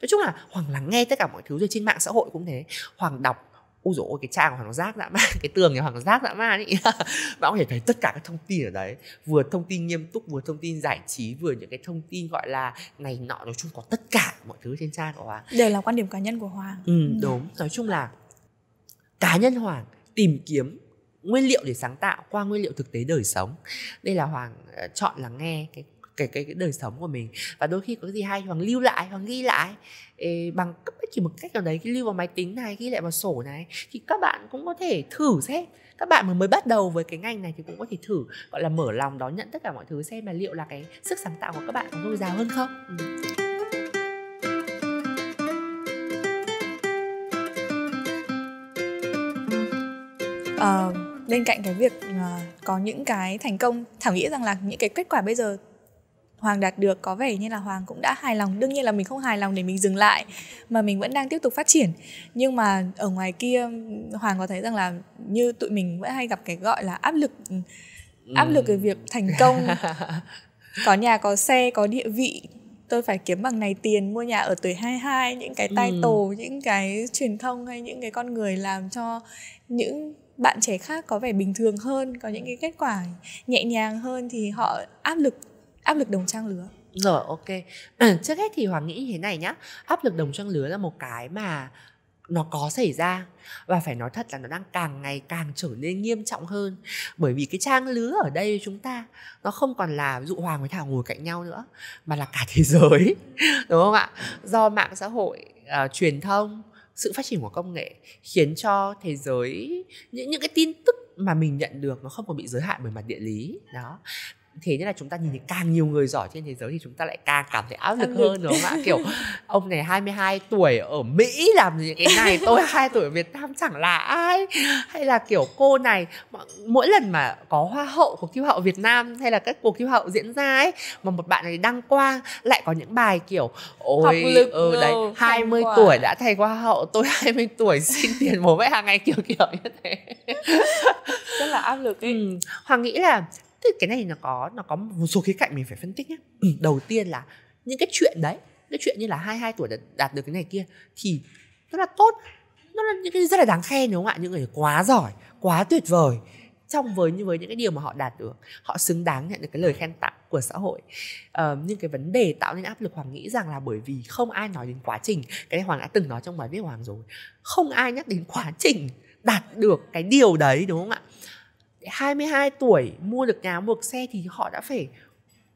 nói chung là hoàng lắng nghe tất cả mọi thứ rồi trên mạng xã hội cũng thế hoàng đọc ui dồi ôi cái trang của nó rác dã man cái tường nhà hoàng giác dã man ý bạn có thể thấy tất cả các thông tin ở đấy vừa thông tin nghiêm túc vừa thông tin giải trí vừa những cái thông tin gọi là này nọ nói chung có tất cả mọi thứ trên trang của hoàng đều là quan điểm cá nhân của hoàng ừ, ừ. đúng nói chung là cá nhân hoàng tìm kiếm nguyên liệu để sáng tạo qua nguyên liệu thực tế đời sống đây là hoàng ờ, chọn là nghe cái cái cái, cái đời sống của mình và đôi khi có cái gì hay hoàng lưu lại hoàng ghi lại Ê, bằng bất kỳ một cách nào đấy lưu vào máy tính này ghi lại vào sổ này thì các bạn cũng có thể thử xem các bạn mới mới bắt đầu với cái ngành này thì cũng có thể thử gọi là mở lòng đón nhận tất cả mọi thứ xem là liệu là cái sức sáng tạo của các bạn có dồi dào hơn không ừ. Uh, bên cạnh cái việc uh, có những cái thành công thảo nghĩ rằng là những cái kết quả bây giờ Hoàng đạt được có vẻ như là Hoàng cũng đã hài lòng đương nhiên là mình không hài lòng để mình dừng lại mà mình vẫn đang tiếp tục phát triển nhưng mà ở ngoài kia Hoàng có thấy rằng là như tụi mình vẫn hay gặp cái gọi là áp lực áp lực về ừ. việc thành công có nhà có xe có địa vị tôi phải kiếm bằng này tiền mua nhà ở tuổi 22 những cái ừ. title ừ. những cái truyền thông hay những cái con người làm cho những bạn trẻ khác có vẻ bình thường hơn có những cái kết quả nhẹ nhàng hơn thì họ áp lực áp lực đồng trang lứa rồi ok trước hết thì hoàng nghĩ như thế này nhá áp lực đồng trang lứa là một cái mà nó có xảy ra và phải nói thật là nó đang càng ngày càng trở nên nghiêm trọng hơn bởi vì cái trang lứa ở đây chúng ta nó không còn là dụ hoàng với thảo ngồi cạnh nhau nữa mà là cả thế giới đúng không ạ do mạng xã hội uh, truyền thông sự phát triển của công nghệ khiến cho thế giới những những cái tin tức mà mình nhận được nó không còn bị giới hạn bởi mặt địa lý đó thế nên là chúng ta nhìn thấy càng nhiều người giỏi trên thế giới thì chúng ta lại càng cảm thấy áp lực hơn đúng không ạ kiểu ông này 22 tuổi ở Mỹ làm những cái này tôi hai tuổi ở Việt Nam chẳng là ai hay là kiểu cô này mỗi lần mà có hoa hậu cuộc thi hậu Việt Nam hay là các cuộc thi hậu diễn ra ấy mà một bạn này đăng quang lại có những bài kiểu ôi lực ừ, đấy 20 tuổi đã thay hoa hậu tôi 20 tuổi xin tiền bố mẹ hàng ngày kiểu kiểu như thế rất là áp lực ấy. Ừ. Hoàng nghĩ là thế cái này nó có nó có một số khía cạnh mình phải phân tích nhé ừ, đầu tiên là những cái chuyện đấy cái chuyện như là hai hai tuổi đã đạt được cái này kia thì nó là tốt nó là những cái rất là đáng khen đúng không ạ những người quá giỏi quá tuyệt vời trong với như với những cái điều mà họ đạt được họ xứng đáng nhận được cái lời khen tặng của xã hội à, ờ, nhưng cái vấn đề tạo nên áp lực hoàng nghĩ rằng là bởi vì không ai nói đến quá trình cái này hoàng đã từng nói trong bài viết hoàng rồi không ai nhắc đến quá trình đạt được cái điều đấy đúng không ạ 22 tuổi mua được nhà mua được xe thì họ đã phải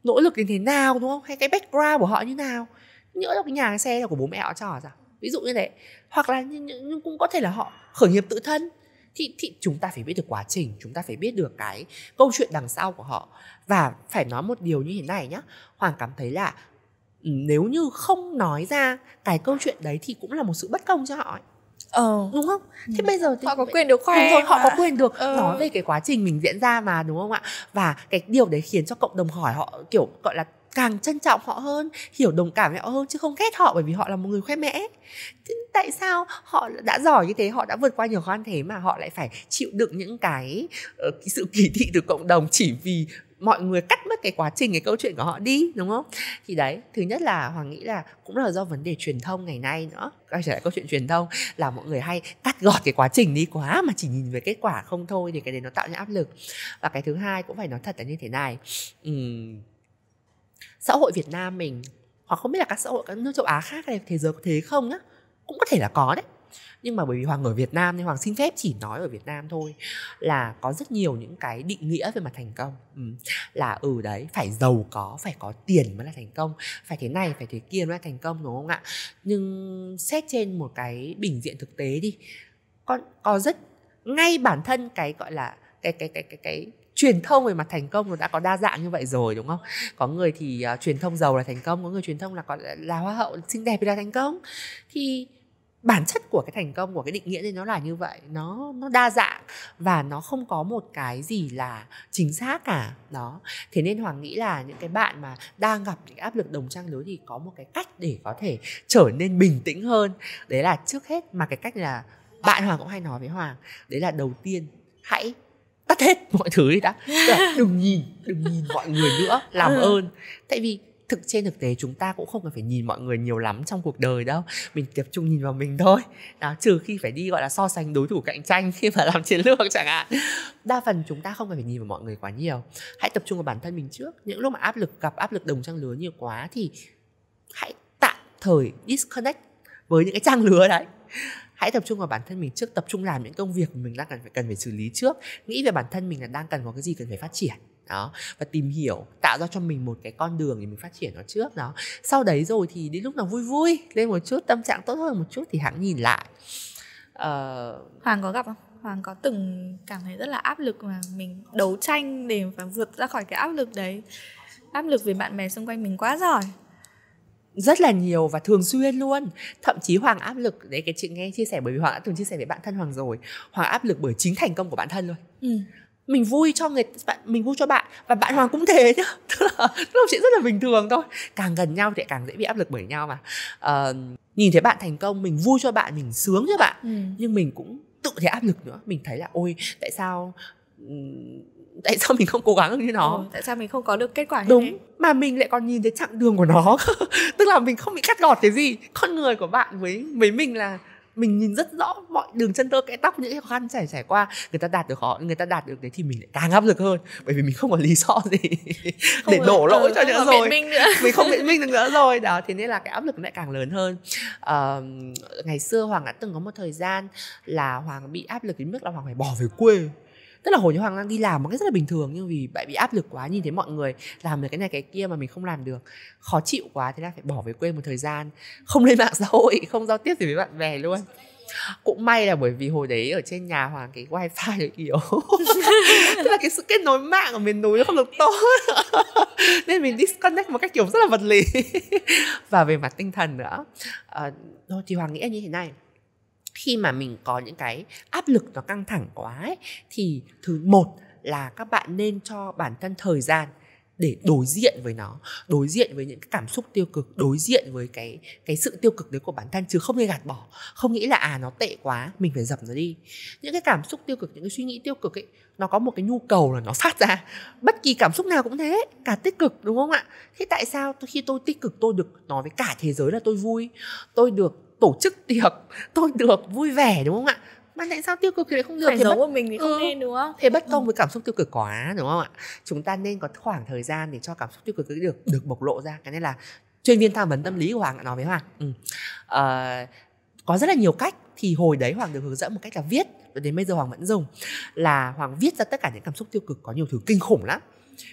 nỗ lực đến thế nào đúng không hay cái background của họ như nào nhỡ là cái nhà cái xe là của bố mẹ họ cho họ ví dụ như thế hoặc là nhưng cũng có thể là họ khởi nghiệp tự thân thì, thì chúng ta phải biết được quá trình chúng ta phải biết được cái câu chuyện đằng sau của họ và phải nói một điều như thế này nhá hoàng cảm thấy là ừ, nếu như không nói ra cái câu chuyện đấy thì cũng là một sự bất công cho họ ấy ờ đúng không ừ. thế ừ. bây giờ thì họ có quyền được khoe đúng rồi họ có quyền được ừ. nói về cái quá trình mình diễn ra mà đúng không ạ và cái điều đấy khiến cho cộng đồng hỏi họ kiểu gọi là càng trân trọng họ hơn hiểu đồng cảm với họ hơn chứ không ghét họ bởi vì họ là một người khoe mẽ thế tại sao họ đã giỏi như thế họ đã vượt qua nhiều khó khăn thế mà họ lại phải chịu đựng những cái, ờ, cái sự kỳ thị từ cộng đồng chỉ vì mọi người cắt mất cái quá trình cái câu chuyện của họ đi đúng không thì đấy thứ nhất là hoàng nghĩ là cũng là do vấn đề truyền thông ngày nay nữa quay trở lại câu chuyện truyền thông là mọi người hay cắt gọt cái quá trình đi quá mà chỉ nhìn về kết quả không thôi thì cái đấy nó tạo ra áp lực và cái thứ hai cũng phải nói thật là như thế này uhm, xã hội việt nam mình hoặc không biết là các xã hội các nước châu á khác hay thế giới có thế không á cũng có thể là có đấy nhưng mà bởi vì hoàng ở việt nam nên hoàng xin phép chỉ nói ở việt nam thôi là có rất nhiều những cái định nghĩa về mặt thành công ừ. là ừ đấy phải giàu có phải có tiền mới là thành công phải thế này phải thế kia mới là thành công đúng không ạ nhưng xét trên một cái bình diện thực tế đi con có rất ngay bản thân cái gọi là cái cái cái cái cái truyền thông về mặt thành công nó đã có đa dạng như vậy rồi đúng không có người thì uh, truyền thông giàu là thành công có người truyền thông là có là hoa hậu xinh đẹp thì là thành công thì bản chất của cái thành công của cái định nghĩa đấy nó là như vậy nó nó đa dạng và nó không có một cái gì là chính xác cả đó thế nên hoàng nghĩ là những cái bạn mà đang gặp những áp lực đồng trang lứa thì có một cái cách để có thể trở nên bình tĩnh hơn đấy là trước hết mà cái cách là bạn hoàng cũng hay nói với hoàng đấy là đầu tiên hãy tắt hết mọi thứ đi đã đừng nhìn đừng nhìn mọi người nữa làm ừ. ơn tại vì thực trên thực tế chúng ta cũng không cần phải nhìn mọi người nhiều lắm trong cuộc đời đâu mình tập trung nhìn vào mình thôi đó trừ khi phải đi gọi là so sánh đối thủ cạnh tranh khi mà làm chiến lược chẳng hạn đa phần chúng ta không cần phải nhìn vào mọi người quá nhiều hãy tập trung vào bản thân mình trước những lúc mà áp lực gặp áp lực đồng trang lứa nhiều quá thì hãy tạm thời disconnect với những cái trang lứa đấy hãy tập trung vào bản thân mình trước tập trung làm những công việc mình đang cần phải cần phải xử lý trước nghĩ về bản thân mình là đang cần có cái gì cần phải phát triển đó và tìm hiểu tạo ra cho mình một cái con đường để mình phát triển nó trước đó sau đấy rồi thì đến lúc nào vui vui lên một chút tâm trạng tốt hơn một chút thì hãng nhìn lại uh... hoàng có gặp không Hoàng có từng cảm thấy rất là áp lực mà mình đấu tranh để phải vượt ra khỏi cái áp lực đấy áp lực vì bạn bè xung quanh mình quá giỏi rất là nhiều và thường xuyên luôn thậm chí hoàng áp lực đấy cái chuyện nghe chia sẻ bởi vì hoàng đã từng chia sẻ với bạn thân hoàng rồi hoàng áp lực bởi chính thành công của bản thân luôn ừ mình vui cho người bạn mình vui cho bạn và bạn hoàng cũng thế nhá tức là tức là chuyện rất là bình thường thôi càng gần nhau thì càng dễ bị áp lực bởi nhau mà à, nhìn thấy bạn thành công mình vui cho bạn mình sướng cho bạn ừ. nhưng mình cũng tự thấy áp lực nữa mình thấy là ôi tại sao ừ, tại sao mình không cố gắng như nó ừ, tại sao mình không có được kết quả như đúng thế? mà mình lại còn nhìn thấy chặng đường của nó tức là mình không bị cắt gọt cái gì con người của bạn với với mình là mình nhìn rất rõ mọi đường chân tơ kẽ tóc những khó khăn trải trải qua người ta đạt được khó, người ta đạt được đấy thì mình lại càng áp lực hơn bởi vì mình không có lý do gì để đổ lỗi cho nữa rồi nữa. mình không biện minh được nữa rồi đó thế nên là cái áp lực lại càng lớn hơn à, ngày xưa hoàng đã từng có một thời gian là hoàng bị áp lực đến mức là hoàng phải bỏ về quê tức là hồi nhật hoàng đang đi làm một cái rất là bình thường nhưng vì bạn bị áp lực quá nhìn thấy mọi người làm được cái này cái kia mà mình không làm được khó chịu quá thế là phải bỏ về quê một thời gian không lên mạng xã hội không giao tiếp gì với bạn bè luôn cũng may là bởi vì hồi đấy ở trên nhà hoàng cái wifi nó yếu tức là cái sự kết nối mạng ở miền núi nó không được tốt nên mình disconnect một cách kiểu rất là vật lý và về mặt tinh thần nữa à, thôi thì hoàng nghĩ như thế này khi mà mình có những cái áp lực nó căng thẳng quá ấy, thì thứ một là các bạn nên cho bản thân thời gian để đối diện với nó đối diện với những cái cảm xúc tiêu cực đối diện với cái cái sự tiêu cực đấy của bản thân chứ không nên gạt bỏ không nghĩ là à nó tệ quá mình phải dập nó đi những cái cảm xúc tiêu cực những cái suy nghĩ tiêu cực ấy nó có một cái nhu cầu là nó phát ra bất kỳ cảm xúc nào cũng thế cả tích cực đúng không ạ thế tại sao khi tôi tích cực tôi được nói với cả thế giới là tôi vui tôi được tổ chức tiệc tôi được vui vẻ đúng không ạ mà tại sao tiêu cực thì lại không được phải giấu bất... của mình thì không ừ. nên đúng không thế bất ừ. công với cảm xúc tiêu cực quá đúng không ạ chúng ta nên có khoảng thời gian để cho cảm xúc tiêu cực được được bộc lộ ra cái này là chuyên viên tham vấn tâm lý của hoàng đã nói với hoàng ừ. à, có rất là nhiều cách thì hồi đấy hoàng được hướng dẫn một cách là viết và đến bây giờ hoàng vẫn dùng là hoàng viết ra tất cả những cảm xúc tiêu cực có nhiều thứ kinh khủng lắm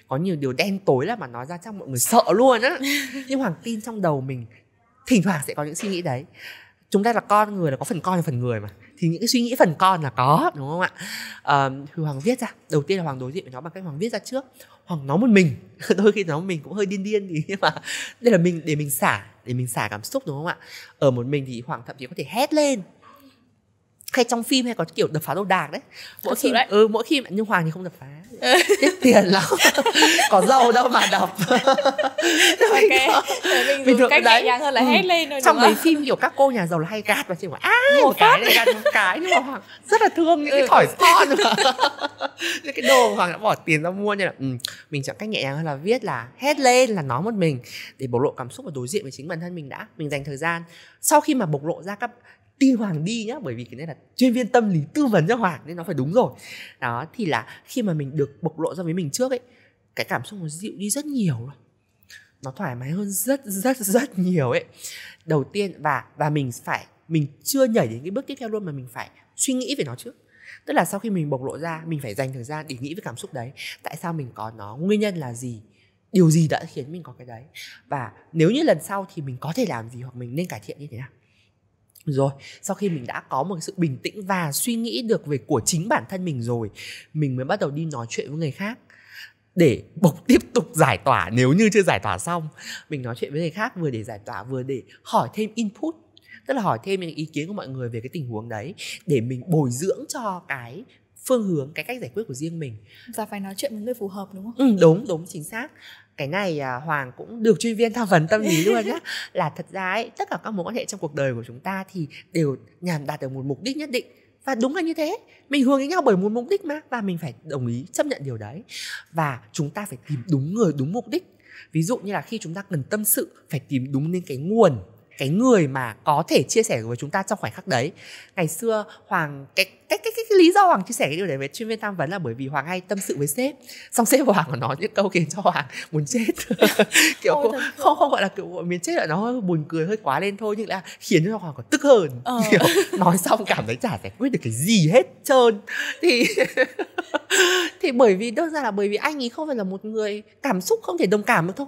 có nhiều điều đen tối là mà nói ra chắc mọi người sợ luôn á nhưng hoàng tin trong đầu mình thỉnh thoảng sẽ có những suy nghĩ đấy chúng ta là con người là có phần con và phần người mà thì những cái suy nghĩ phần con là có đúng không ạ à, hoàng viết ra đầu tiên là hoàng đối diện với nó bằng cách hoàng viết ra trước hoàng nói một mình đôi khi nói một mình cũng hơi điên điên thì nhưng mà đây là mình để mình xả để mình xả cảm xúc đúng không ạ ở một mình thì hoàng thậm chí có thể hét lên hay trong phim hay có kiểu đập phá đồ đạc đấy mỗi Thật khi đấy. ừ mỗi khi nhưng hoàng thì không đập phá ừ. tiếc tiền lắm có giàu đâu mà đọc mình, okay. mình, mình cách đấy. nhẹ nhàng hơn là ừ. hét lên thôi, trong mấy phim kiểu các cô nhà giàu là hay gạt và chỉ mà á một cái này gạt một cái nhưng mà hoàng rất là thương những ừ. cái thỏi son mà những cái đồ hoàng đã bỏ tiền ra mua như là ừ, mình chọn cách nhẹ nhàng hơn là viết là hét lên là nói một mình để bộc lộ cảm xúc và đối diện với chính bản thân mình đã mình dành thời gian sau khi mà bộc lộ ra các tin hoàng đi nhá bởi vì cái này là chuyên viên tâm lý tư vấn cho hoàng nên nó phải đúng rồi đó thì là khi mà mình được bộc lộ ra với mình trước ấy cái cảm xúc nó dịu đi rất nhiều rồi nó thoải mái hơn rất rất rất nhiều ấy đầu tiên và và mình phải mình chưa nhảy đến cái bước tiếp theo luôn mà mình phải suy nghĩ về nó trước tức là sau khi mình bộc lộ ra mình phải dành thời gian để nghĩ về cảm xúc đấy tại sao mình có nó nguyên nhân là gì điều gì đã khiến mình có cái đấy và nếu như lần sau thì mình có thể làm gì hoặc mình nên cải thiện như thế nào rồi sau khi mình đã có một sự bình tĩnh và suy nghĩ được về của chính bản thân mình rồi mình mới bắt đầu đi nói chuyện với người khác để bộc tiếp tục giải tỏa nếu như chưa giải tỏa xong mình nói chuyện với người khác vừa để giải tỏa vừa để hỏi thêm input tức là hỏi thêm những ý kiến của mọi người về cái tình huống đấy để mình bồi dưỡng cho cái phương hướng cái cách giải quyết của riêng mình và phải nói chuyện với người phù hợp đúng không ừ đúng đúng chính xác cái này à, hoàng cũng được chuyên viên tham vấn tâm lý luôn á là thật ra ấy, tất cả các mối quan hệ trong cuộc đời của chúng ta thì đều nhằm đạt được một mục đích nhất định và đúng là như thế mình hướng đến nhau bởi một mục đích mà và mình phải đồng ý chấp nhận điều đấy và chúng ta phải tìm đúng người đúng mục đích ví dụ như là khi chúng ta cần tâm sự phải tìm đúng đến cái nguồn cái người mà có thể chia sẻ với chúng ta trong khoảnh khắc đấy ngày xưa hoàng cái cái cái, cái, cái lý do hoàng chia sẻ cái điều đấy với chuyên viên tham vấn là bởi vì hoàng hay tâm sự với sếp xong sếp của hoàng còn nói những câu khiến cho hoàng muốn chết kiểu không, không không gọi là kiểu miến chết là nó hơi buồn cười hơi quá lên thôi nhưng là khiến cho hoàng còn tức hơn ờ. kiểu, nói xong cảm thấy chả giải quyết được cái gì hết trơn thì thì bởi vì đơn giản là bởi vì anh ấy không phải là một người cảm xúc không thể đồng cảm được thôi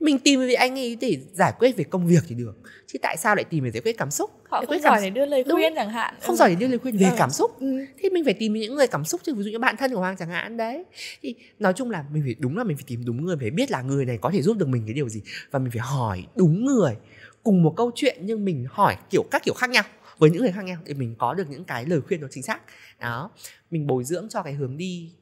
mình tìm về anh ấy để giải quyết về công việc thì được chứ tại sao lại tìm để giải quyết cảm xúc họ giải quyết không giỏi cảm... để đưa lời khuyên chẳng hạn không ừ. giỏi để đưa lời khuyên về ừ. cảm xúc ừ. thế mình phải tìm những người cảm xúc chứ ví dụ như bạn thân của hoàng chẳng hạn đấy thì nói chung là mình phải đúng là mình phải tìm đúng người phải biết là người này có thể giúp được mình cái điều gì và mình phải hỏi đúng người cùng một câu chuyện nhưng mình hỏi kiểu các kiểu khác nhau với những người khác nhau để mình có được những cái lời khuyên nó chính xác đó mình bồi dưỡng cho cái hướng đi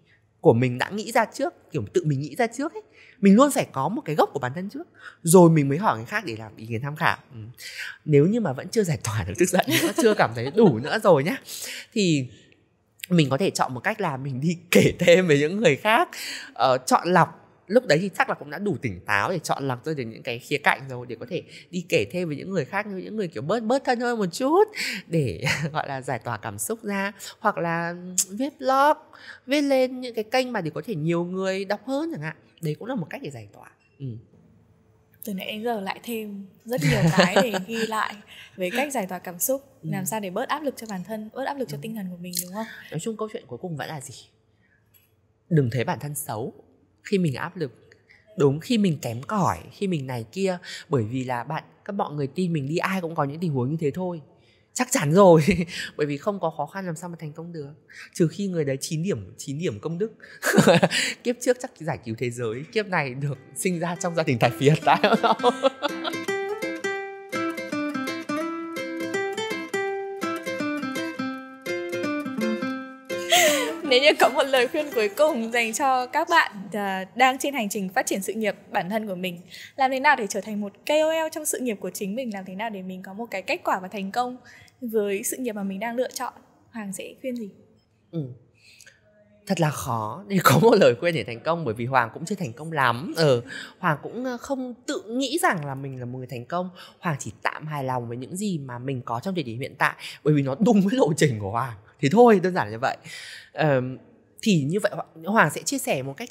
của mình đã nghĩ ra trước kiểu tự mình nghĩ ra trước ấy mình luôn phải có một cái gốc của bản thân trước rồi mình mới hỏi người khác để làm ý kiến tham khảo ừ. nếu như mà vẫn chưa giải tỏa được tức giận nữa chưa cảm thấy đủ nữa rồi nhá thì mình có thể chọn một cách là mình đi kể thêm với những người khác uh, chọn lọc lúc đấy thì chắc là cũng đã đủ tỉnh táo để chọn lọc ra được những cái khía cạnh rồi để có thể đi kể thêm với những người khác như những người kiểu bớt bớt thân hơn một chút để gọi là giải tỏa cảm xúc ra hoặc là viết blog viết lên những cái kênh mà để có thể nhiều người đọc hơn chẳng hạn đấy cũng là một cách để giải tỏa ừ từ nãy đến giờ lại thêm rất nhiều cái để ghi lại về cách giải tỏa cảm xúc ừ. làm sao để bớt áp lực cho bản thân bớt áp lực cho ừ. tinh thần của mình đúng không nói chung câu chuyện cuối cùng vẫn là gì đừng thấy bản thân xấu khi mình áp lực đúng khi mình kém cỏi khi mình này kia bởi vì là bạn các mọi người tin mình đi ai cũng có những tình huống như thế thôi chắc chắn rồi bởi vì không có khó khăn làm sao mà thành công được trừ khi người đấy 9 điểm 9 điểm công đức kiếp trước chắc giải cứu thế giới kiếp này được sinh ra trong gia đình tài phiệt tại không nếu như có một lời khuyên cuối cùng dành cho các bạn à, đang trên hành trình phát triển sự nghiệp bản thân của mình làm thế nào để trở thành một KOL trong sự nghiệp của chính mình làm thế nào để mình có một cái kết quả và thành công với sự nghiệp mà mình đang lựa chọn Hoàng sẽ khuyên gì? Ừ. Thật là khó để có một lời khuyên để thành công bởi vì Hoàng cũng chưa thành công lắm. Ừ, Hoàng cũng không tự nghĩ rằng là mình là một người thành công. Hoàng chỉ tạm hài lòng với những gì mà mình có trong thời điểm hiện tại bởi vì nó đúng với lộ trình của Hoàng thì thôi đơn giản là như vậy um, thì như vậy hoàng sẽ chia sẻ một cách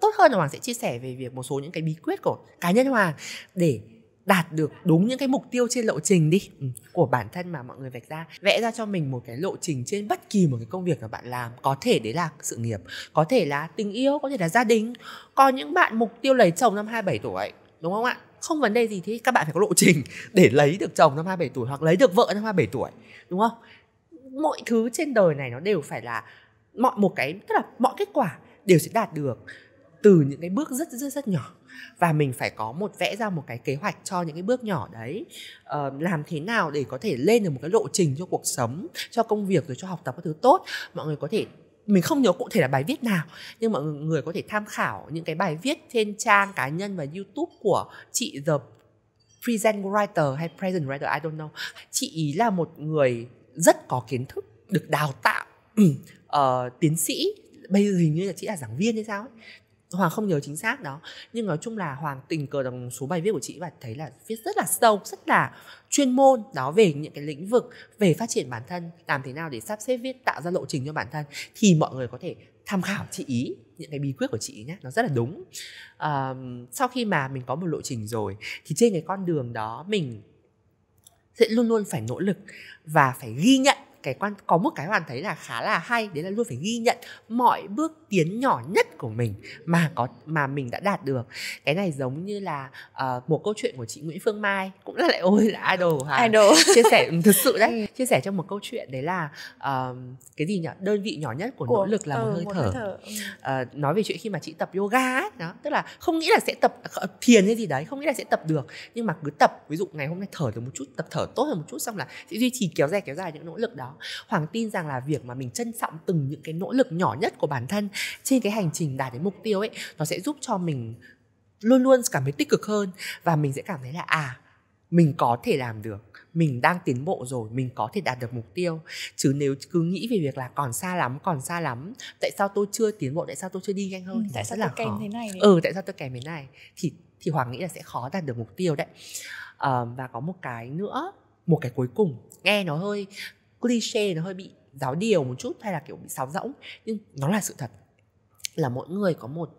tốt hơn là hoàng sẽ chia sẻ về việc một số những cái bí quyết của cá nhân hoàng để đạt được đúng những cái mục tiêu trên lộ trình đi ừ, của bản thân mà mọi người vạch ra vẽ ra cho mình một cái lộ trình trên bất kỳ một cái công việc mà bạn làm có thể đấy là sự nghiệp có thể là tình yêu có thể là gia đình có những bạn mục tiêu lấy chồng năm 27 tuổi đúng không ạ không vấn đề gì thế các bạn phải có lộ trình để lấy được chồng năm 27 tuổi hoặc lấy được vợ năm 27 tuổi đúng không mọi thứ trên đời này nó đều phải là mọi một cái tức là mọi kết quả đều sẽ đạt được từ những cái bước rất rất rất nhỏ và mình phải có một vẽ ra một cái kế hoạch cho những cái bước nhỏ đấy ờ, làm thế nào để có thể lên được một cái lộ trình cho cuộc sống cho công việc rồi cho học tập các thứ tốt mọi người có thể mình không nhớ cụ thể là bài viết nào nhưng mọi người có thể tham khảo những cái bài viết trên trang cá nhân và youtube của chị The Present Writer hay Present Writer I don't know chị ý là một người rất có kiến thức được đào tạo uh, tiến sĩ bây giờ hình như là chị là giảng viên hay sao ấy Hoàng không nhớ chính xác đó Nhưng nói chung là Hoàng tình cờ đọc số bài viết của chị Và thấy là viết rất là sâu, rất là chuyên môn Đó về những cái lĩnh vực Về phát triển bản thân Làm thế nào để sắp xếp viết tạo ra lộ trình cho bản thân Thì mọi người có thể tham khảo chị ý những cái bí quyết của chị nhé nó rất là đúng à, sau khi mà mình có một lộ trình rồi thì trên cái con đường đó mình sẽ luôn luôn phải nỗ lực và phải ghi nhận cái quan có một cái hoàn thấy là khá là hay đấy là luôn phải ghi nhận mọi bước tiến nhỏ nhất của mình mà có mà mình đã đạt được cái này giống như là uh, một câu chuyện của chị Nguyễn Phương Mai cũng là lại ôi là idol hả idol chia sẻ ừ, thực sự đấy ừ. chia sẻ trong một câu chuyện đấy là uh, cái gì nhỉ đơn vị nhỏ nhất của, của nỗ lực là ừ, một ờ, hơi một thở, hơi thở. Uh, nói về chuyện khi mà chị tập yoga đó tức là không nghĩ là sẽ tập thiền hay gì đấy không nghĩ là sẽ tập được nhưng mà cứ tập ví dụ ngày hôm nay thở được một chút tập thở tốt hơn một chút xong là sẽ duy trì kéo dài kéo dài những nỗ lực đó hoàng tin rằng là việc mà mình trân trọng từng những cái nỗ lực nhỏ nhất của bản thân trên cái hành trình đạt đến mục tiêu ấy nó sẽ giúp cho mình luôn luôn cảm thấy tích cực hơn và mình sẽ cảm thấy là à mình có thể làm được mình đang tiến bộ rồi mình có thể đạt được mục tiêu chứ nếu cứ nghĩ về việc là còn xa lắm còn xa lắm tại sao tôi chưa tiến bộ tại sao tôi chưa đi nhanh hơn ừ, tại sao tôi kém thế này đấy. ừ tại sao tôi kém thế này thì thì hoàng nghĩ là sẽ khó đạt được mục tiêu đấy à, và có một cái nữa một cái cuối cùng nghe nó hơi cliché nó hơi bị giáo điều một chút hay là kiểu bị sáo rỗng nhưng nó là sự thật là mỗi người có một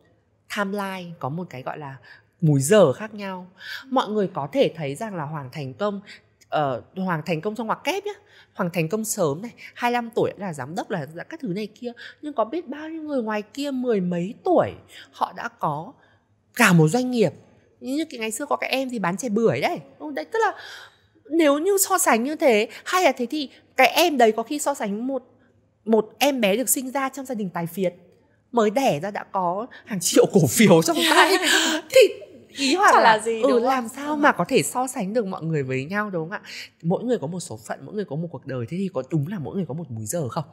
timeline có một cái gọi là múi giờ khác nhau mọi người có thể thấy rằng là hoàng thành công uh, hoàng thành công trong ngoặc kép nhé hoàng thành công sớm này 25 tuổi là giám đốc là các thứ này kia nhưng có biết bao nhiêu người ngoài kia mười mấy tuổi họ đã có cả một doanh nghiệp như cái ngày xưa có cái em thì bán chè bưởi đấy đấy tức là nếu như so sánh như thế hay là thế thì cái em đấy có khi so sánh một một em bé được sinh ra trong gia đình tài phiệt mới đẻ ra đã có hàng triệu cổ phiếu trong tay thì ý hoặc là, là gì ừ, làm sao mà có thể so sánh được mọi người với nhau đúng không ạ mỗi người có một số phận mỗi người có một cuộc đời thế thì có đúng là mỗi người có một múi giờ không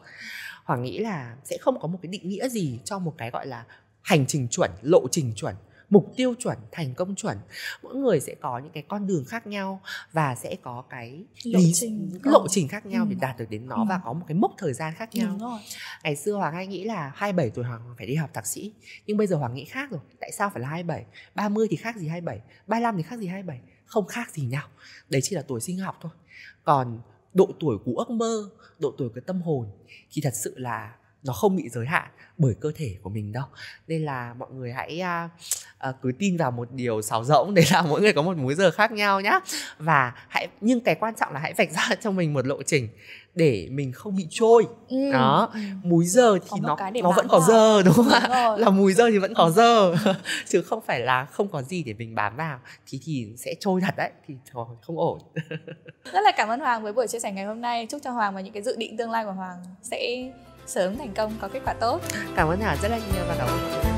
hoàng nghĩ là sẽ không có một cái định nghĩa gì cho một cái gọi là hành trình chuẩn lộ trình chuẩn mục tiêu chuẩn thành công chuẩn mỗi người sẽ có những cái con đường khác nhau và sẽ có cái lộ trình lộ trình khác nhau ừ. để đạt được đến nó ừ. và có một cái mốc thời gian khác ừ, nhau rồi. ngày xưa hoàng anh nghĩ là 27 tuổi hoàng phải đi học thạc sĩ nhưng bây giờ hoàng nghĩ khác rồi tại sao phải là 27 30 thì khác gì 27 35 thì khác gì 27 không khác gì nhau đấy chỉ là tuổi sinh học thôi còn độ tuổi của ước mơ độ tuổi của tâm hồn thì thật sự là nó không bị giới hạn bởi cơ thể của mình đâu nên là mọi người hãy uh, uh, cứ tin vào một điều sáo rỗng đấy là mỗi người có một múi giờ khác nhau nhá và hãy nhưng cái quan trọng là hãy vạch ra cho mình một lộ trình để mình không bị trôi ừ. đó ừ. múi giờ thì nó nó vẫn có giờ đúng không ạ là múi giờ thì vẫn có giờ chứ không phải là không có gì để mình bám vào thì thì sẽ trôi thật đấy thì không ổn rất là cảm ơn hoàng với buổi chia sẻ ngày hôm nay chúc cho hoàng và những cái dự định tương lai của hoàng sẽ sớm thành công có kết quả tốt cảm ơn thảo rất là nhiều và cảm ơn